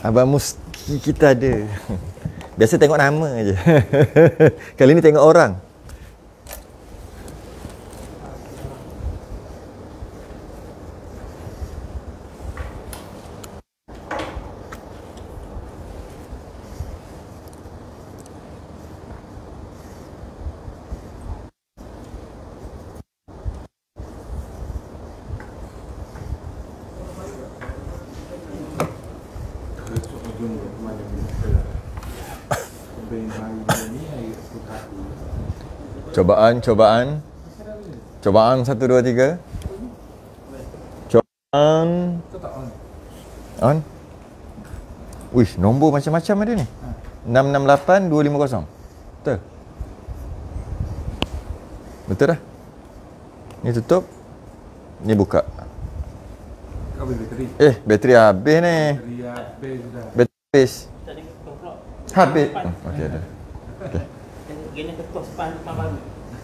Abang Mus kita ada. Biasa tengok nama aje. Kali ni tengok orang. Cobaan, cobaan, Cubaan satu, dua, tiga. Cubaan. On. Wish, nombor macam-macam ada ni. 668-250. Betul. Betul dah. Ni tutup. Ni buka. Eh, bateri habis ni. Bateri habis. habis. Habis. Oh, okay, dah. Gini ketuk sepan rumah baru.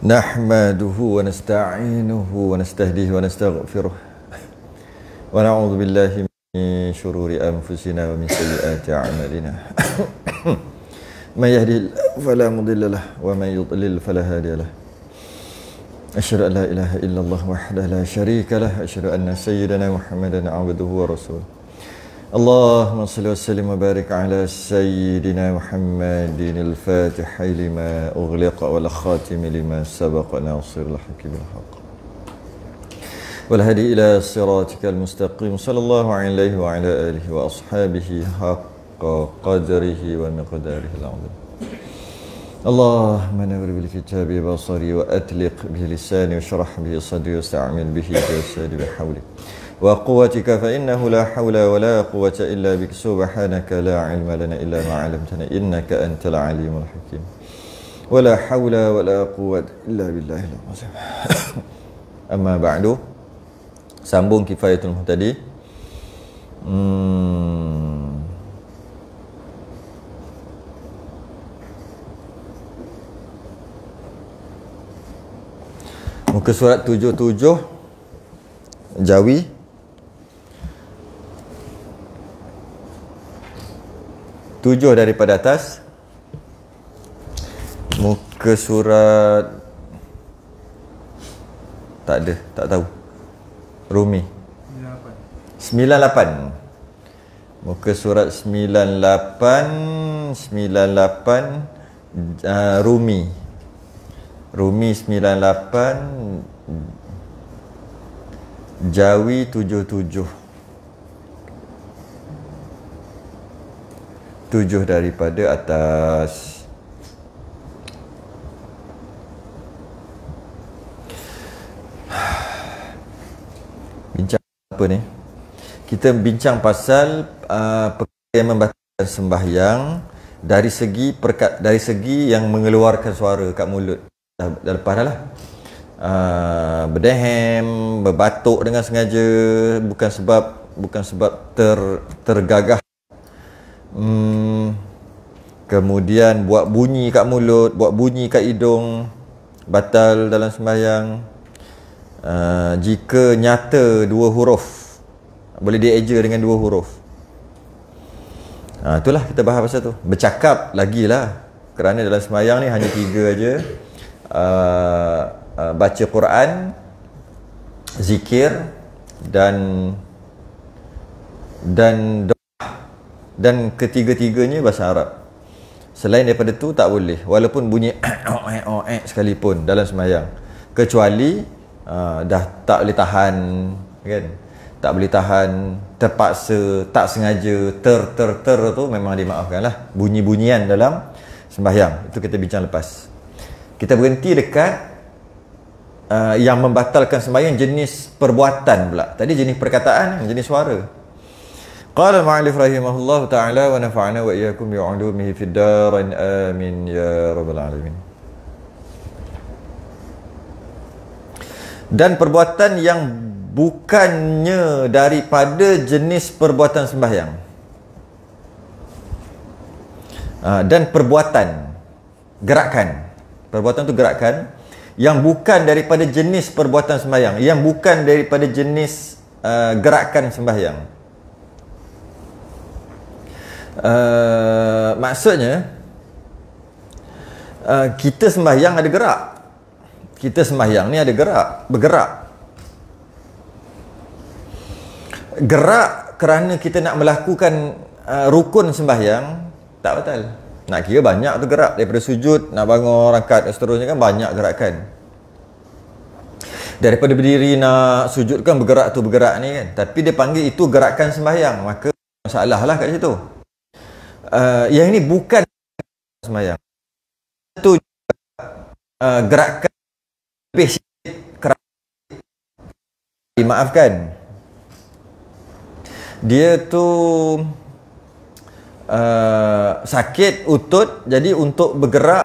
نحمده ونستعينه ونستهديه ونستغفره ونعوذ بالله من شرور أنفسنا ومن سيئات أعمالنا من يهدي الله فلا مضل له ومن يضلل فلا هادي له أشهد أن لا إله إلا الله وحده لا شريك له أشهد أن سيدنا محمدا عبده ورسوله اللهم صل وسلم وبارك على سيدنا محمد الفاتح لما أغلق والخاتم لما سبق ناصر الحق بالحق والهدي إلى صراطك المستقيم صلى الله عليه وعلى آله وأصحابه حق قدره ومقداره العظيم اللهم نور بالكتاب بصري وأتلق به لساني وشرح به صدري واستعمل به جسدي بحولك وقوتك فإنه لا حول ولا قوة إلا بك سبحانك لا علم لنا إلا ما علمتنا إنك أنت العليم الحكيم ولا حول ولا قوة إلا بالله العظيم أما بعد sambung كفاية المهتدي hmm. muka surat 77 jawi tujuh daripada atas muka surat tak ada tak tahu Rumi 98 98 muka surat 98 98 uh, Rumi Rumi 98 Jawi 77 tujuh daripada atas bincang apa ni kita bincang pasal uh, yang membatalkan sembahyang dari segi perkat dari segi yang mengeluarkan suara kat mulut dah, dah lepas dah lah uh, berdehem berbatuk dengan sengaja bukan sebab bukan sebab ter, tergagah Hmm. Kemudian buat bunyi kat mulut, buat bunyi kat hidung batal dalam sembahyang. Uh, jika nyata dua huruf boleh dieja dengan dua huruf. Ha, itulah kita bahas pasal tu. Bercakap lagi lah. Kerana dalam sembahyang ni hanya tiga aja. Uh, uh, baca Quran, zikir dan dan do- dan ketiga-tiganya bahasa Arab selain daripada tu tak boleh walaupun bunyi oh, eh, oh, eh, sekalipun dalam semayang kecuali uh, dah tak boleh tahan kan tak boleh tahan terpaksa tak sengaja ter ter ter tu memang dimaafkan lah bunyi-bunyian dalam sembahyang itu kita bincang lepas kita berhenti dekat uh, yang membatalkan sembahyang jenis perbuatan pula tadi jenis perkataan jenis suara قال المعلف رحمه الله تعالى ونفعنا وإياكم بعلومه في الدار amin, ya Rabbal alamin." dan perbuatan yang bukannya daripada jenis perbuatan sembahyang ha, dan perbuatan gerakan perbuatan itu gerakan yang bukan daripada jenis perbuatan sembahyang yang bukan daripada jenis uh, gerakan sembahyang Eh, maksudnya uh, kita sembahyang ada gerak. Kita sembahyang ni ada gerak, bergerak. Gerak kerana kita nak melakukan uh, rukun sembahyang tak betul. Nak kira banyak tu gerak daripada sujud, nak bangun, rangkat dan seterusnya kan banyak gerakan. Daripada berdiri nak sujud kan bergerak tu bergerak ni kan. Tapi dia panggil itu gerakan sembahyang. Maka masalah lah kat situ uh, yang ini bukan semayang itu juga, uh, eh, gerakan lebih keras maafkan dia tu uh, sakit utut jadi untuk bergerak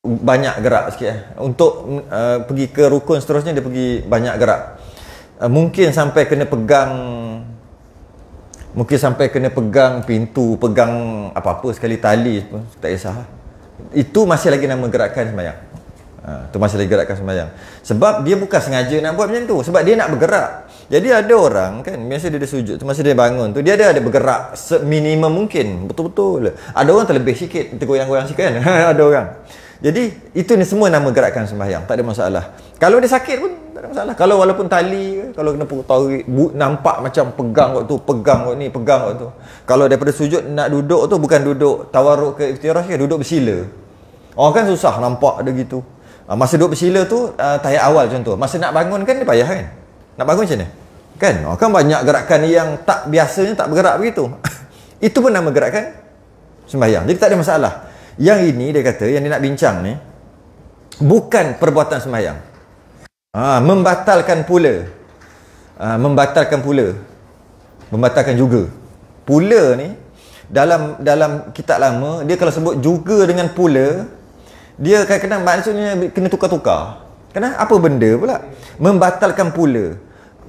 banyak gerak sikit untuk uh, pergi ke rukun seterusnya dia pergi banyak gerak uh, mungkin sampai kena pegang Mungkin sampai kena pegang pintu, pegang apa-apa sekali tali pun tak kisah. Itu masih lagi nama gerakan semayang. Ha, itu masih lagi gerakan semayang. Sebab dia bukan sengaja nak buat macam tu. Sebab dia nak bergerak. Jadi ada orang kan, biasa dia ada sujud. Itu masa dia bangun tu, dia ada, ada bergerak seminimum mungkin. Betul-betul. Ada orang terlebih sikit, tergoyang-goyang sikit kan. ada orang. Jadi itu ni semua nama gerakan sembahyang. Tak ada masalah. Kalau dia sakit pun tak ada masalah. Kalau walaupun tali, kalau kena pukul tarik, bu, nampak macam pegang kot tu, pegang kot ni, pegang kot tu. Kalau daripada sujud nak duduk tu bukan duduk tawaruk ke iftirah ke, duduk bersila. Orang kan susah nampak dia gitu. Ah, masa duduk bersila tu, uh, ah, tayat awal contoh. Masa nak bangun kan dia payah kan? Nak bangun macam mana? Kan? Orang ah, kan banyak gerakan yang tak biasanya tak bergerak begitu. itu pun nama gerakan sembahyang. Jadi tak ada masalah. Yang ini dia kata yang dia nak bincang ni bukan perbuatan semayang Ha, membatalkan pula. Ha, membatalkan pula. Membatalkan juga. Pula ni dalam dalam kitab lama dia kalau sebut juga dengan pula dia akan kena maksudnya kena tukar-tukar. Kena apa benda pula? Membatalkan pula.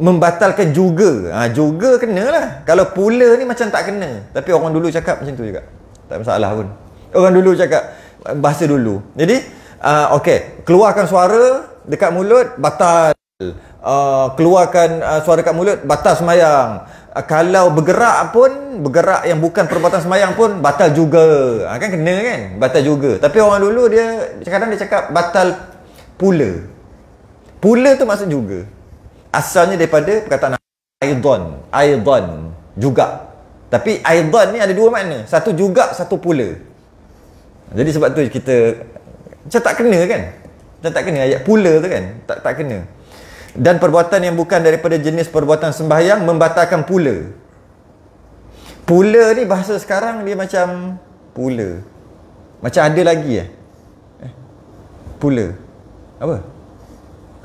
Membatalkan juga. Ha, juga kena lah Kalau pula ni macam tak kena. Tapi orang dulu cakap macam tu juga. Tak masalah pun. Orang dulu cakap bahasa dulu. Jadi, uh, okey, keluarkan suara dekat mulut batal. Uh, keluarkan uh, suara dekat mulut batal semayang. Uh, kalau bergerak pun, bergerak yang bukan perbuatan semayang pun batal juga. Ha, kan kena kan? Batal juga. Tapi orang dulu dia kadang dia cakap batal pula. Pula tu maksud juga. Asalnya daripada perkataan Aydan. Aydan. Juga. Tapi Aydan ni ada dua makna. Satu juga, satu pula. Jadi sebab tu kita macam tak kena kan? Macam tak kena ayat pula tu kan? Tak tak kena. Dan perbuatan yang bukan daripada jenis perbuatan sembahyang membatalkan pula. Pula ni bahasa sekarang dia macam pula. Macam ada lagi eh. eh pula. Apa?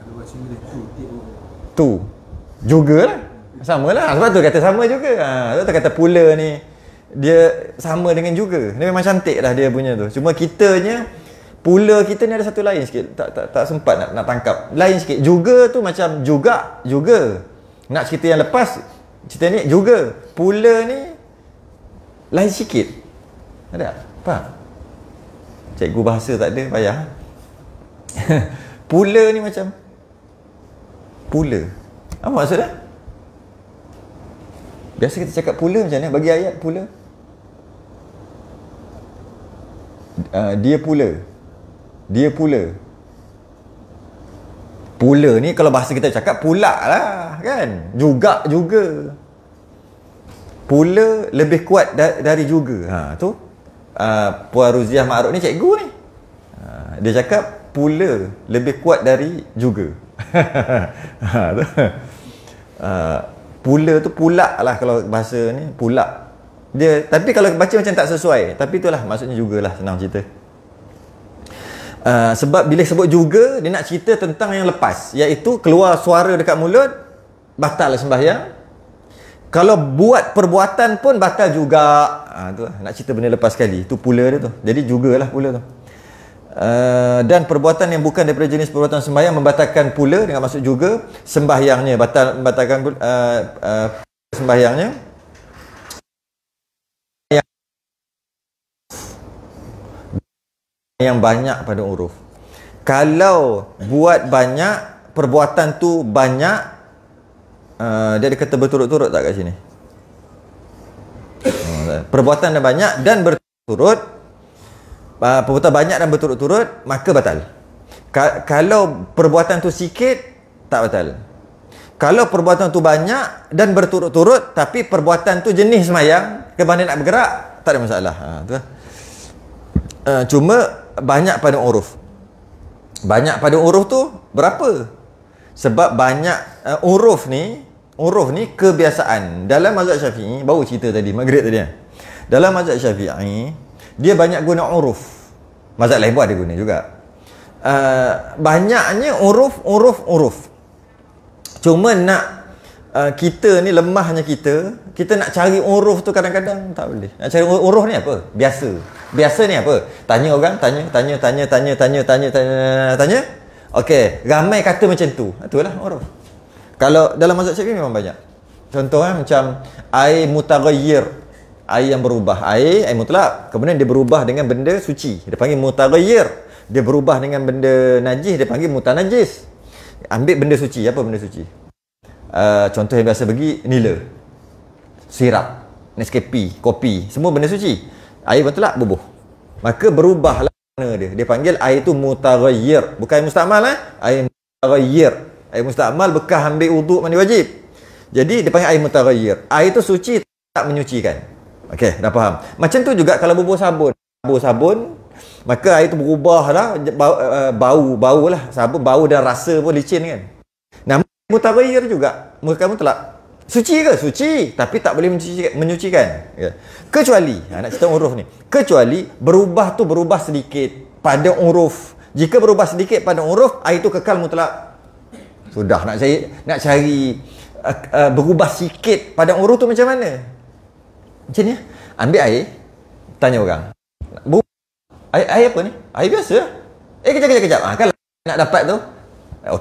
Ada macam dia tu. juga lah, Sama lah. Sebab tu kata sama juga. Ha, tu kata pula ni dia sama dengan juga. Dia memang cantik lah dia punya tu. Cuma kitanya pula kita ni ada satu lain sikit. Tak tak tak sempat nak nak tangkap. Lain sikit. Juga tu macam juga juga. Nak cerita yang lepas cerita ni juga. Pula ni lain sikit. Ada? Apa? Cikgu bahasa tak ada payah. pula ni macam pula. Apa maksudnya? Biasa kita cakap pula macam ni bagi ayat pula. uh, dia pula dia pula pula ni kalau bahasa kita cakap pula lah kan juga juga pula lebih kuat da- dari juga ha tu uh, puan ruziah makruf ni cikgu ni uh, dia cakap pula lebih kuat dari juga ha tu uh, pula tu pula lah kalau bahasa ni pula dia tapi kalau baca macam tak sesuai tapi itulah maksudnya jugalah senang cerita uh, sebab bila sebut juga dia nak cerita tentang yang lepas iaitu keluar suara dekat mulut batal lah sembahyang kalau buat perbuatan pun batal juga ha, ah, tu nak cerita benda lepas sekali itu pula dia tu jadi jugalah pula tu uh, dan perbuatan yang bukan daripada jenis perbuatan sembahyang membatalkan pula dengan maksud juga sembahyangnya batal membatalkan uh, uh, sembahyangnya yang banyak pada uruf, kalau buat banyak perbuatan tu banyak uh, dia ada kata berturut-turut tak kat sini hmm, perbuatan dia banyak dan berturut uh, perbuatan banyak dan berturut-turut maka batal Ka kalau perbuatan tu sikit tak batal kalau perbuatan tu banyak dan berturut-turut tapi perbuatan tu jenis semayang ke mana nak bergerak tak ada masalah ha, tu. Lah. Uh, cuma banyak pada uruf. Banyak pada uruf tu berapa? Sebab banyak uh, uruf ni, uruf ni kebiasaan. Dalam mazhab Syafi'i, baru cerita tadi, maghrib tadi. Eh. Dalam mazhab Syafi'i, dia banyak guna uruf. Mazhab lain pun ada guna juga. Uh, banyaknya uruf, uruf, uruf. Cuma nak uh, kita ni lemahnya kita, kita nak cari uruf tu kadang-kadang tak boleh. Nak cari uruf ni apa? Biasa. Biasa ni apa? Tanya orang, tanya, tanya, tanya, tanya, tanya, tanya, tanya, tanya. Okey, ramai kata macam tu. Itulah orang. Kalau dalam mazhab Syafi'i memang banyak. Contohnya eh, macam air mutaghayyir. Air yang berubah. Air, air mutlak. Kemudian dia berubah dengan benda suci. Dia panggil mutaghayyir. Dia berubah dengan benda najis. Dia panggil mutanajis. Ambil benda suci. Apa benda suci? Uh, contoh yang biasa bagi, nila. Sirap. Nescafe, kopi. Semua benda suci air pun telak bubuh maka berubahlah warna dia dia panggil air tu mutaghayyir bukan mustakmal eh air mutaghayyir air mustakmal bekas ambil wuduk mandi wajib jadi dia panggil air mutaghayyir air tu suci tak menyucikan okey dah faham macam tu juga kalau bubuh sabun bubuh sabun maka air tu berubahlah bau eh, bau, bau lah sabun bau dan rasa pun licin kan namun mutaghayyir juga muka kamu telak Suci ke? Suci. Tapi tak boleh menyucikan. menyucikan. Ya. Kecuali, ha, nak cerita uruf ni. Kecuali berubah tu berubah sedikit pada uruf. Jika berubah sedikit pada uruf, air tu kekal mutlak. Sudah nak cari, nak cari uh, uh, berubah sikit pada uruf tu macam mana? Macam ni. Ha? Ambil air, tanya orang. Bu air, air apa ni? Air biasa. Eh, kejap, kejap, kejap. Ha, kan nak dapat tu?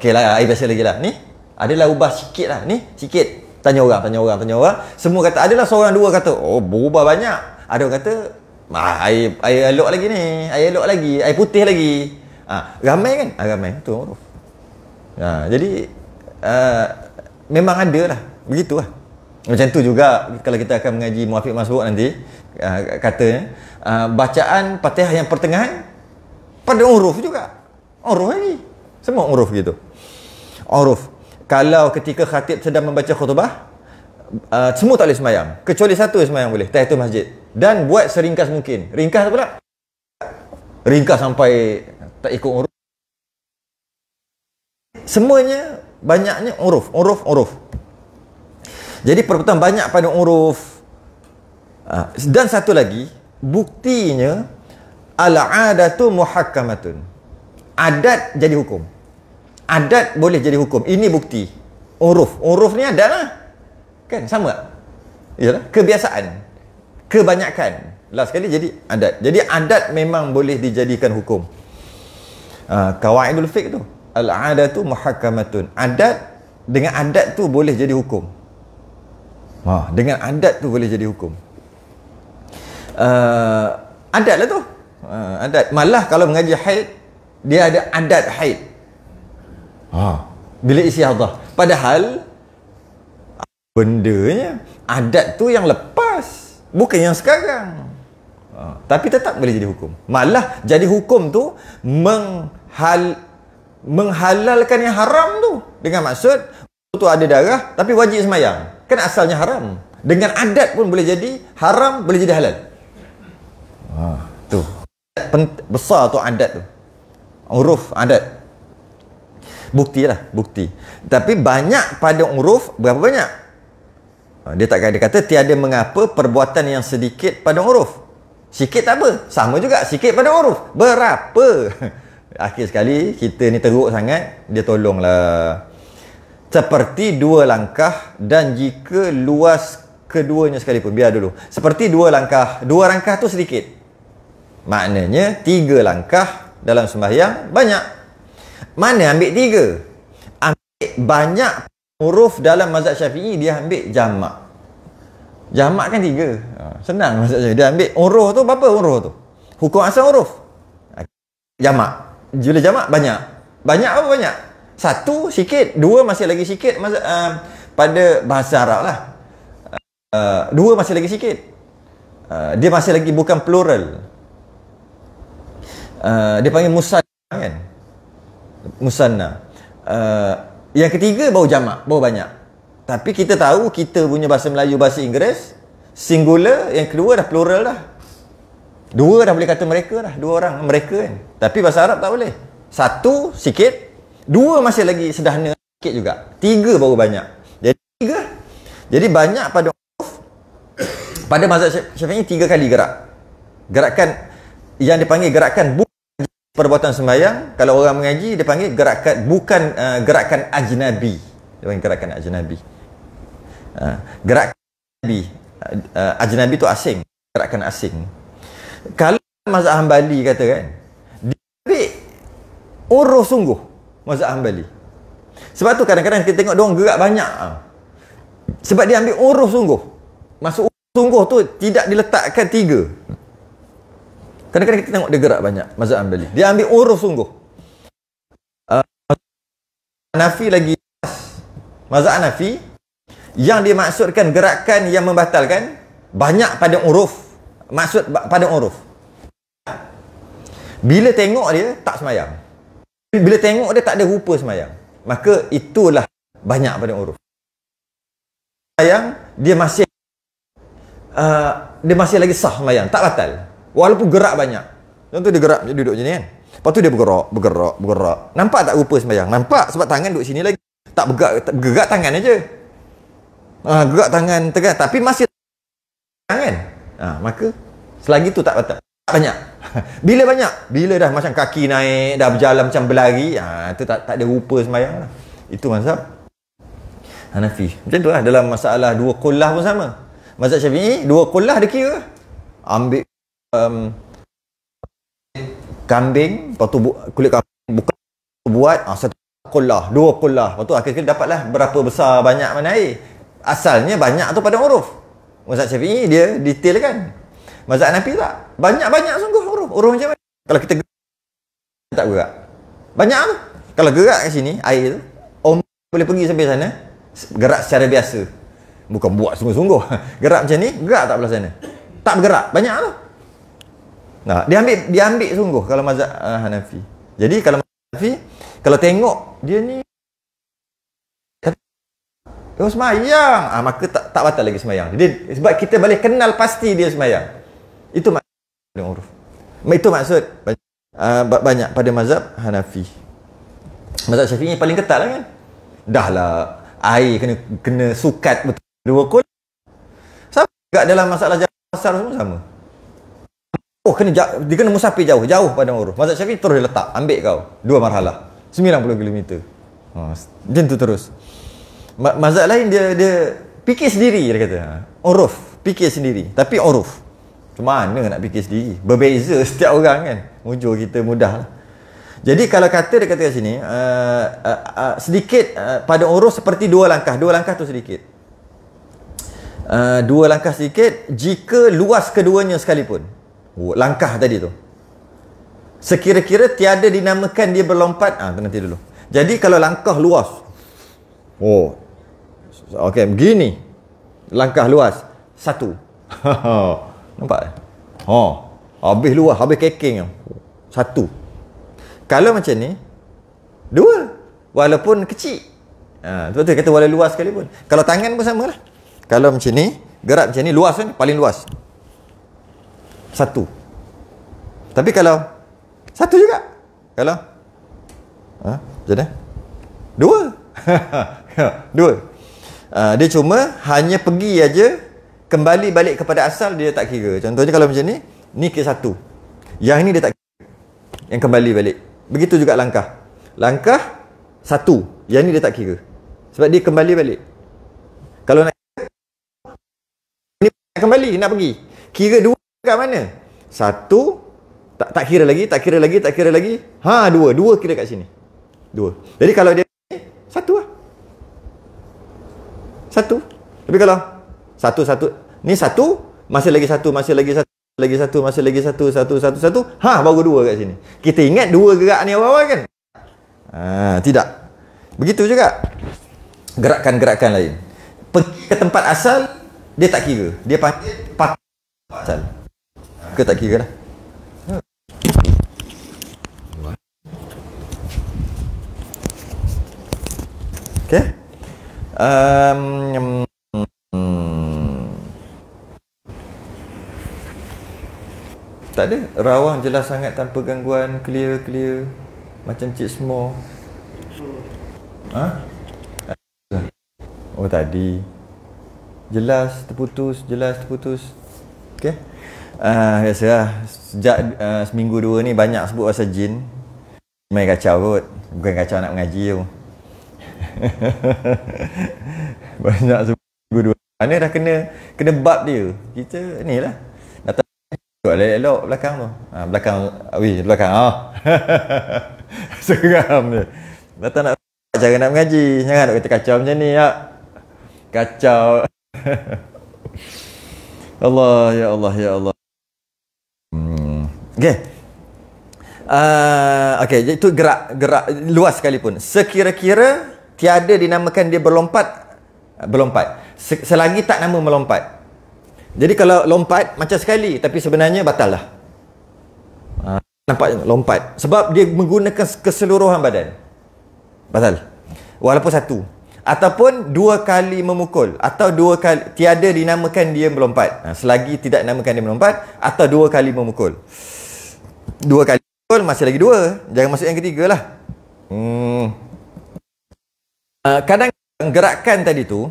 Okeylah, air biasa lagi lah. Ni, adalah ubah sikit lah. Ni, sikit. Tanya orang, tanya orang, tanya orang. Semua kata, ada lah seorang dua kata, oh berubah banyak. Ada orang kata, ah, air, air elok lagi ni, air elok lagi, air putih lagi. Ah, ramai kan? Ah, ramai, betul Maruf. Ah, jadi, ah, memang ada lah, begitu lah. Macam tu juga kalau kita akan mengaji Muafiq Masbuk nanti, ah, katanya, ah, bacaan patihah yang pertengahan, pada uruf juga. Uruf lagi. Semua uruf gitu. Uruf kalau ketika khatib sedang membaca khutbah uh, semua tak boleh semayang kecuali satu yang semayang boleh itu masjid dan buat seringkas mungkin ringkas apa tak ringkas sampai tak ikut uruf semuanya banyaknya uruf uruf uruf jadi perbetulan banyak pada uruf uh, dan satu lagi buktinya al-adatu muhakkamatun adat jadi hukum Adat boleh jadi hukum. Ini bukti. Uruf. Uruf ni adat lah. Kan? Sama tak? Yalah. Kebiasaan. Kebanyakan. Last sekali jadi adat. Jadi adat memang boleh dijadikan hukum. Uh, ah, Kawaidul fiqh tu. Al-adatu muhakamatun. Adat dengan adat tu boleh jadi hukum. Wah, ha, dengan adat tu boleh jadi hukum. Uh, adat lah tu. Uh, adat. Malah kalau mengaji haid, dia ada adat haid. Ha. Bila istiadah. Padahal bendanya adat tu yang lepas, bukan yang sekarang. Ha. Tapi tetap boleh jadi hukum. Malah jadi hukum tu menghal menghalalkan yang haram tu. Dengan maksud tu ada darah tapi wajib semayang. Kan asalnya haram. Dengan adat pun boleh jadi haram, boleh jadi halal. Ha. Tu. besar tu adat tu. Uruf adat. Bukti lah, bukti. Tapi banyak pada uruf, berapa banyak? Ha, dia tak ada kata, tiada mengapa perbuatan yang sedikit pada uruf. Sikit tak apa. Sama juga, sikit pada uruf. Berapa? Akhir sekali, kita ni teruk sangat, dia tolonglah. Seperti dua langkah dan jika luas keduanya sekalipun. Biar dulu. Seperti dua langkah. Dua langkah tu sedikit. Maknanya, tiga langkah dalam sembahyang banyak. Mana ambil tiga? Ambil banyak huruf dalam mazhab syafi'i, dia ambil jamak. Jamak kan tiga. Ha, senang mazhab syafi'i. Dia ambil huruf tu, berapa huruf tu? Hukum asal huruf. Ha, jamak. Jumlah jamak, banyak. Banyak apa banyak? Satu, sikit. Dua, masih lagi sikit. Mazhab, uh, pada bahasa Arab lah. Uh, dua masih lagi sikit uh, dia masih lagi bukan plural uh, dia panggil musad kan musanna. Uh, yang ketiga baru jamak, baru banyak. Tapi kita tahu kita punya bahasa Melayu, bahasa Inggeris singular, yang kedua dah plural dah. Dua dah boleh kata mereka dah, dua orang mereka kan. Tapi bahasa Arab tak boleh. Satu sikit, dua masih lagi sederhana sikit juga. Tiga baru banyak. Jadi tiga. Jadi banyak pada pada mazhab Syafi'i tiga kali gerak. Gerakan yang dipanggil gerakan bu- perbuatan sembahyang kalau orang mengaji dia panggil gerakan bukan uh, gerakan ajnabi dia panggil gerakan ajnabi uh, gerakan ajnabi uh, ajnabi tu asing gerakan asing kalau mazhab hanbali kata kan dia uruh sungguh mazhab hanbali sebab tu kadang-kadang kita tengok dia gerak banyak ah. sebab dia ambil uruh sungguh masuk sungguh tu tidak diletakkan tiga Kadang-kadang kita tengok dia gerak banyak Mazhab Hanbali Dia ambil uruf sungguh uh, Hanafi lagi Mazhab Hanafi Yang dimaksudkan gerakan yang membatalkan Banyak pada uruf Maksud pada uruf Bila tengok dia Tak semayang Bila tengok dia tak ada rupa semayang Maka itulah banyak pada uruf Semayang Dia masih uh, Dia masih lagi sah semayang Tak batal Walaupun gerak banyak. Contoh dia gerak, dia duduk sini kan. Lepas tu dia bergerak, bergerak, bergerak. Nampak tak rupa sembahyang? Nampak sebab tangan duduk sini lagi. Tak bergerak, tak bergerak tangan aja. Ah, ha, gerak tangan tegak tapi masih tangan. Ah, ha, maka selagi tu tak patut. banyak. Bila banyak? Bila dah macam kaki naik, dah berjalan macam berlari, ah ha, tu tak tak ada rupa sembahyang lah. Itu mazhab Hanafi. Macam tu lah dalam masalah dua kolah pun sama. Mazhab Syafi'i, dua kolah dia kira. Ambil um, kambing lepas tu bu- kulit kambing buka buat ah, satu kolah dua kolah lepas tu akhir dapatlah berapa besar banyak mana air asalnya banyak tu pada uruf Mazhab Syafi'i dia detail kan Mazhab Nabi tak banyak-banyak sungguh uruf uruf macam mana kalau kita gerak, tak gerak banyak tu kalau gerak kat sini air tu om boleh pergi sampai sana gerak secara biasa bukan buat sungguh-sungguh gerak macam ni gerak tak belah sana tak bergerak banyak tu Nah, ha, dia ambil dia ambil sungguh kalau mazhab uh, Hanafi. Jadi kalau mazhab Hanafi, kalau tengok dia ni Oh semayang. Ah, maka tak tak batal lagi semayang. Jadi sebab kita boleh kenal pasti dia semayang. Itu maksud uruf. Itu maksud uh, banyak pada mazhab Hanafi. Mazhab Syafi'i paling ketat lah kan. Dahlah air kena kena sukat betul dua kol. Sama juga dalam masalah jasa semua sama. Oh kena jauh, dia kena musafir jauh, jauh pada Uruh. Mazhab Syafi'i terus letak, ambil kau. Dua marhalah. 90 km. Ha, macam tu terus. Ma mazhab lain dia dia fikir sendiri dia kata. Ha, uruf, fikir sendiri. Tapi Uruf. Macam mana nak fikir sendiri? Berbeza setiap orang kan. Mujur kita mudah lah. Jadi kalau kata dia kat sini, uh, uh, uh, sedikit uh, pada Uruf seperti dua langkah. Dua langkah tu sedikit. Uh, dua langkah sedikit jika luas keduanya sekalipun. Oh, langkah tadi tu sekira-kira tiada dinamakan dia berlompat ah ha, nanti dulu jadi kalau langkah luas oh okey begini langkah luas satu nampak ha oh, habis luas habis keking satu kalau macam ni dua walaupun kecil ha, tu betul kata walau luas sekali pun kalau tangan pun samalah kalau macam ni gerak macam ni luas kan paling luas satu. Tapi kalau satu juga. Kalau ha, macam mana? Dua. dua. Uh, dia cuma hanya pergi aja kembali balik kepada asal dia tak kira. Contohnya kalau macam ni, ni ke satu. Yang ni dia tak kira. Yang kembali balik. Begitu juga langkah. Langkah satu. Yang ni dia tak kira. Sebab dia kembali balik. Kalau nak kembali nak pergi. Kira dua kat mana? Satu, tak, tak kira lagi, tak kira lagi, tak kira lagi. Ha, dua. Dua kira kat sini. Dua. Jadi kalau dia satu lah. Satu. Tapi kalau satu, satu. Ni satu, masih lagi satu, masih lagi satu, lagi satu, masih lagi satu, satu, satu, satu. Ha, baru dua kat sini. Kita ingat dua gerak ni awal-awal kan? Ha, tidak. Begitu juga. Gerakan-gerakan lain. Pergi ke tempat asal, dia tak kira. Dia patut pat- ke tak kira lah Okay um, um, Tak ada Rawang jelas sangat tanpa gangguan Clear-clear Macam Cik Small Ha? Oh tadi Jelas terputus Jelas terputus Okay Ah, biasalah sejak uh, seminggu dua ni banyak sebut pasal jin. Main kacau kot. Bukan kacau nak mengaji tu. banyak sebut seminggu dua. Mana dah kena kena bab dia. Kita ni lah. Datang buat elok belakang tu. Ha, belakang wi belakang oh Seram dia. Datang nak cara nak mengaji. Jangan nak kata kacau macam ni ah. Kacau. Allah ya Allah ya Allah Okay. Uh, okay, itu gerak, gerak luas sekalipun. Sekira-kira tiada dinamakan dia berlompat, uh, berlompat. Selagi tak nama melompat. Jadi kalau lompat macam sekali tapi sebenarnya batal lah. Uh, nampak lompat. Sebab dia menggunakan keseluruhan badan. Batal. Walaupun satu. Ataupun dua kali memukul. Atau dua kali, tiada dinamakan dia melompat. selagi tidak dinamakan dia melompat. Atau dua kali memukul. Dua kali pun masih lagi dua. Jangan masuk yang ketiga lah. Hmm. Ah, kadang gerakan tadi tu,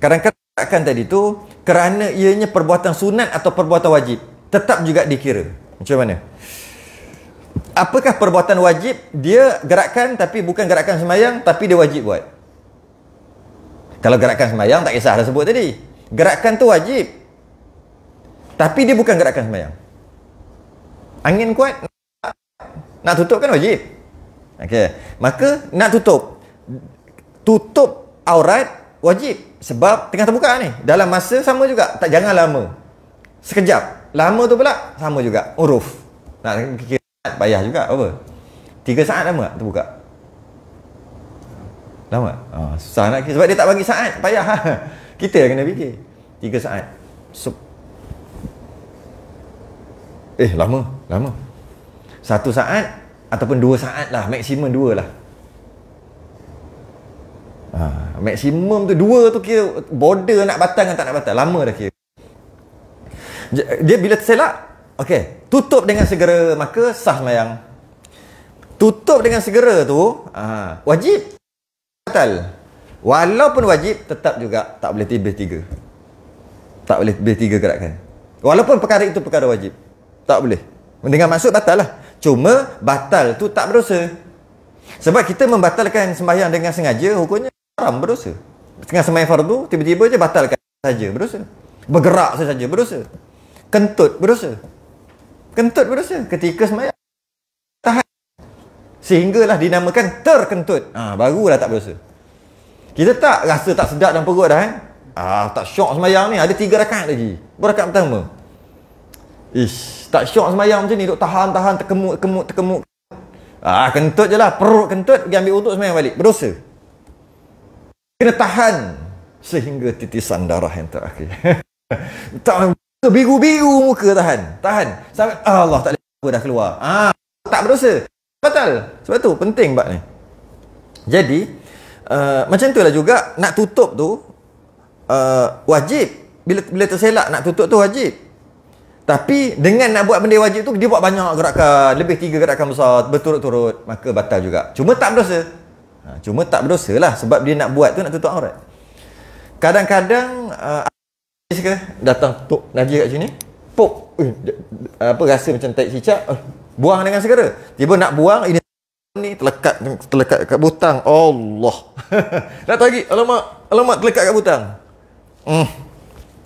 kadang-kadang gerakan tadi tu, kerana ianya perbuatan sunat atau perbuatan wajib, tetap juga dikira. Macam mana? Apakah perbuatan wajib, dia gerakan tapi bukan gerakan semayang, tapi dia wajib buat? Kalau gerakan semayang, tak kisah dah sebut tadi. Gerakan tu wajib. Tapi dia bukan gerakan semayang angin kuat nak, nak tutup kan wajib okey maka nak tutup tutup aurat wajib sebab tengah terbuka ni dalam masa sama juga tak jangan lama sekejap lama tu pula sama juga uruf nak kira payah juga apa Tiga saat lama tak terbuka lama ah, susah nak kira sebab dia tak bagi saat payah ha? kita yang kena fikir Tiga saat Eh lama Lama Satu saat Ataupun dua saat lah Maksimum dua lah ha, Maksimum tu Dua tu kira Border nak batang Atau tak nak batang Lama dah kira Dia bila terselak Okay Tutup dengan segera Maka sah mayang Tutup dengan segera tu ha, Wajib Batal Walaupun wajib Tetap juga Tak boleh tibis tiga Tak boleh tibis tiga gerakan Walaupun perkara itu perkara wajib tak boleh. Dengan maksud batal lah. Cuma batal tu tak berdosa. Sebab kita membatalkan sembahyang dengan sengaja, hukumnya haram berdosa. Tengah sembahyang fardu, tiba-tiba je batalkan saja berdosa. Bergerak saja berdosa. Kentut berdosa. Kentut berdosa ketika sembahyang tahan. Sehinggalah dinamakan terkentut. Ha, barulah tak berdosa. Kita tak rasa tak sedap dalam perut dah. Eh? Ah, tak syok sembahyang ni. Ada tiga rakat lagi. Berakat pertama. Ish, tak syok semayang macam ni duk tahan tahan terkemuk terkemuk terkemuk. Ah kentut je lah perut kentut pergi ambil wuduk semayang balik. Berdosa. Kena tahan sehingga titisan darah yang terakhir. tak biru-biru muka tahan. Tahan. Sampai Allah tak boleh dah keluar. Ah tak berdosa. Batal. Sebab tu penting bab ni. Jadi uh, macam lah juga nak tutup tu uh, wajib bila bila terselak nak tutup tu wajib tapi dengan nak buat benda wajib tu Dia buat banyak gerakan Lebih tiga gerakan besar Berturut-turut Maka batal juga Cuma tak berdosa ha, Cuma tak berdosa lah Sebab dia nak buat tu nak tutup aurat Kadang-kadang uh, ke Datang tok naji kat sini Pop eh, Apa rasa macam tak cicak uh, Buang dengan segera Tiba nak buang Ini ni terlekat Terlekat kat butang Allah Dah tahu lagi Alamak Alamak terlekat kat butang Hmm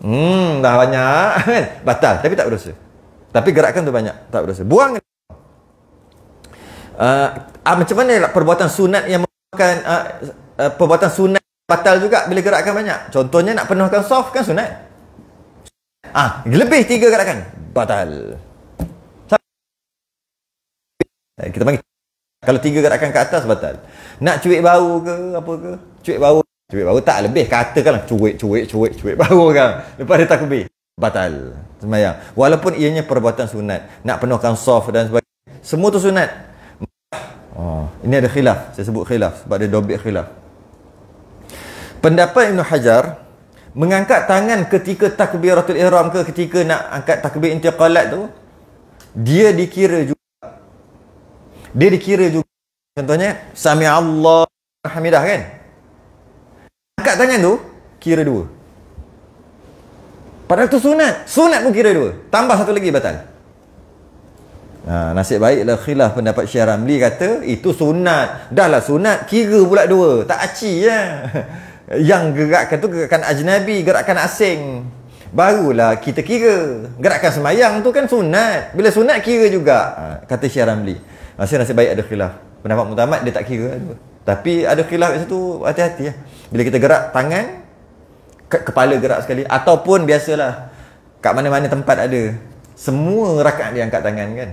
Hmm, dah banyak kan? Batal, tapi tak berdosa. Tapi gerakkan tu banyak, tak berdosa. Buang Uh, uh, macam mana lah perbuatan sunat yang memakan uh, uh, perbuatan sunat batal juga bila gerakkan banyak contohnya nak penuhkan soft kan sunat ah uh, lebih tiga gerakan batal kita panggil kalau tiga gerakan ke atas batal nak cuik bau ke apa ke cuik bau cubit baru tak lebih kata kan cubit cubit cubit cubit baru kan lepas dia takbir batal sembahyang walaupun ianya perbuatan sunat nak penuhkan saf dan sebagainya semua tu sunat oh ini ada khilaf saya sebut khilaf sebab dia dobik khilaf pendapat Ibn Hajar mengangkat tangan ketika takbiratul ihram ke ketika nak angkat takbir intiqalat tu dia dikira juga dia dikira juga contohnya sami Allah hamidah kan Angkat tangan tu Kira dua Padahal tu sunat Sunat pun kira dua Tambah satu lagi batal ha, Nasib baiklah khilaf pendapat Syah Ramli kata Itu sunat Dah lah sunat Kira pula dua Tak aci ya. Yang gerakkan tu gerakkan ajnabi gerakkan asing Barulah kita kira Gerakkan semayang tu kan sunat Bila sunat kira juga ha, Kata Syah Ramli Masih nasib baik ada khilaf Pendapat mutamat dia tak kira dua. Tapi ada khilaf kat situ hati-hati lah. Bila kita gerak tangan ke- kepala gerak sekali ataupun biasalah kat mana-mana tempat ada semua rakaat dia angkat tangan kan.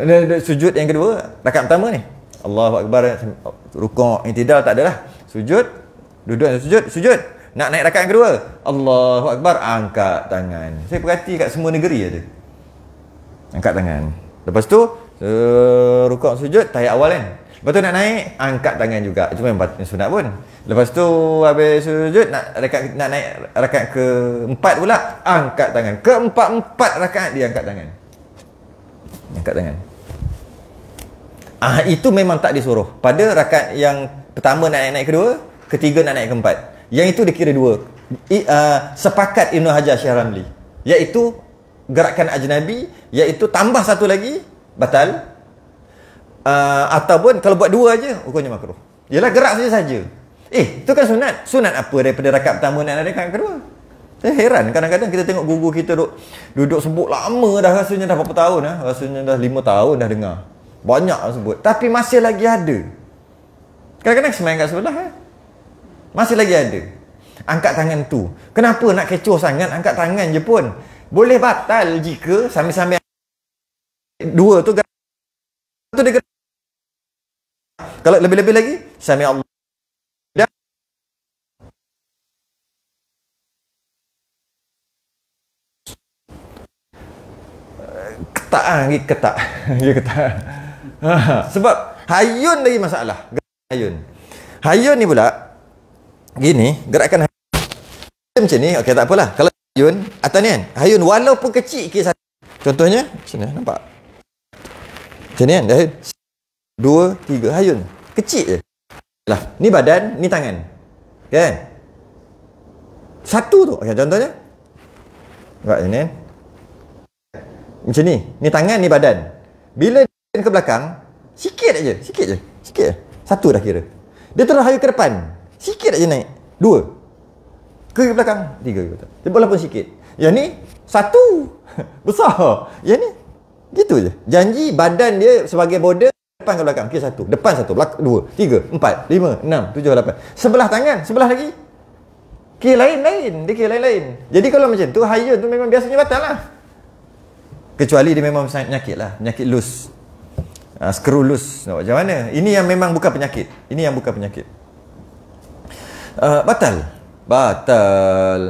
Dan, sujud yang kedua, rakaat pertama ni. Allahu akbar rukuk intidal tak adalah. Sujud duduk sujud sujud nak naik rakaat kedua. Allahu akbar angkat tangan. Saya perhati kat semua negeri ada. Angkat tangan. Lepas tu uh, rukuk sujud tahiyat awal kan. Lepas tu nak naik, angkat tangan juga. Itu memang sunat pun. Lepas tu habis sujud nak rakaat nak naik rakaat ke empat pula, angkat tangan. Ke empat-empat rakaat dia angkat tangan. Angkat tangan. Ah itu memang tak disuruh. Pada rakaat yang pertama nak naik, naik kedua, ketiga nak naik keempat. Yang itu dikira dua. I, uh, sepakat Ibnu Hajar Syahramli iaitu gerakan ajnabi iaitu tambah satu lagi batal uh, ataupun kalau buat dua aja oh, hukumnya makruh. Ialah gerak saja saja. Eh, itu kan sunat. Sunat apa daripada rakaat pertama nak ada rakaat kedua? Saya eh, heran kadang-kadang kita tengok guru kita duduk duduk sebut lama dah rasanya dah berapa tahun ah, rasanya dah lima tahun dah dengar. Banyak lah sebut tapi masih lagi ada. Kadang-kadang semain kat sebelah eh. Masih lagi ada. Angkat tangan tu. Kenapa nak kecoh sangat angkat tangan je pun? Boleh batal jika sambil-sambil dua tu tu dia kalau lebih-lebih lagi, sami Allah. ketak ah lagi ketak dia ya, ketak ha, ha. sebab hayun lagi masalah hayun hayun ni pula gini gerakan hayun. macam ni okey tak apalah kalau hayun atas ni kan hayun walaupun kecil kisah contohnya macam ni nampak macam ni kan dah dua, tiga hayun. Kecil je. Lah, ni badan, ni tangan. Kan? Satu tu. Okay, contohnya. Nampak ni. Kan? Macam ni. Ni tangan, ni badan. Bila dia ke belakang, sikit aja, Sikit je. Sikit je. Satu dah kira. Dia terus hayu ke depan. Sikit aja naik. Dua. Ke belakang. Tiga. Ke belakang. Dia sikit. Yang ni, satu. Besar. Yang ni, gitu je. Janji badan dia sebagai border, Depan ke belakang? Kira satu. Depan satu. Belakang dua. Tiga. Empat. Lima. Enam. Tujuh. Lapan. Sebelah tangan. Sebelah lagi. Kira lain-lain. Dia kira lain-lain. Jadi kalau macam tu, higher tu memang biasanya batal lah. Kecuali dia memang sangat penyakit lah. Penyakit loose. Uh, ah, screw loose. Nak macam mana? Ini yang memang bukan penyakit. Ini yang bukan penyakit. Uh, batal. Batal.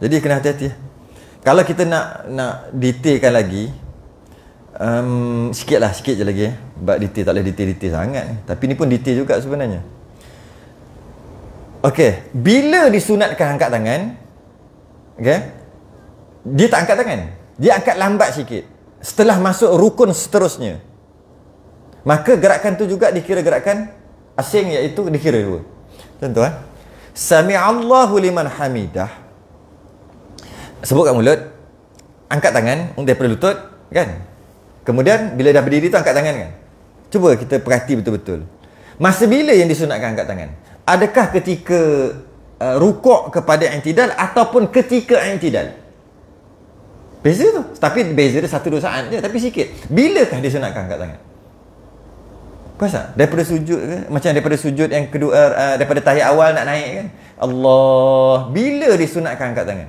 Jadi kena hati-hati. Kalau kita nak nak detailkan lagi, um, Sikit lah Sikit je lagi eh. But detail Tak boleh detail-detail sangat Tapi ni pun detail juga sebenarnya Okay Bila disunatkan angkat tangan Okay Dia tak angkat tangan Dia angkat lambat sikit Setelah masuk rukun seterusnya Maka gerakan tu juga dikira gerakan Asing iaitu dikira dua Contoh eh Sami'allahu liman hamidah Sebut kat mulut Angkat tangan Daripada lutut Kan Kemudian bila dah berdiri tu angkat tangan kan? Cuba kita perhati betul-betul. Masa bila yang disunatkan angkat tangan? Adakah ketika uh, rukuk kepada intidal ataupun ketika intidal? Beza tu. Tapi beza dia satu dua saat je. Tapi sikit. Bilakah disunatkan angkat tangan? Kuasa? Daripada sujud ke? Macam daripada sujud yang kedua, uh, daripada tahiyat awal nak naik kan? Allah. Bila disunatkan angkat tangan?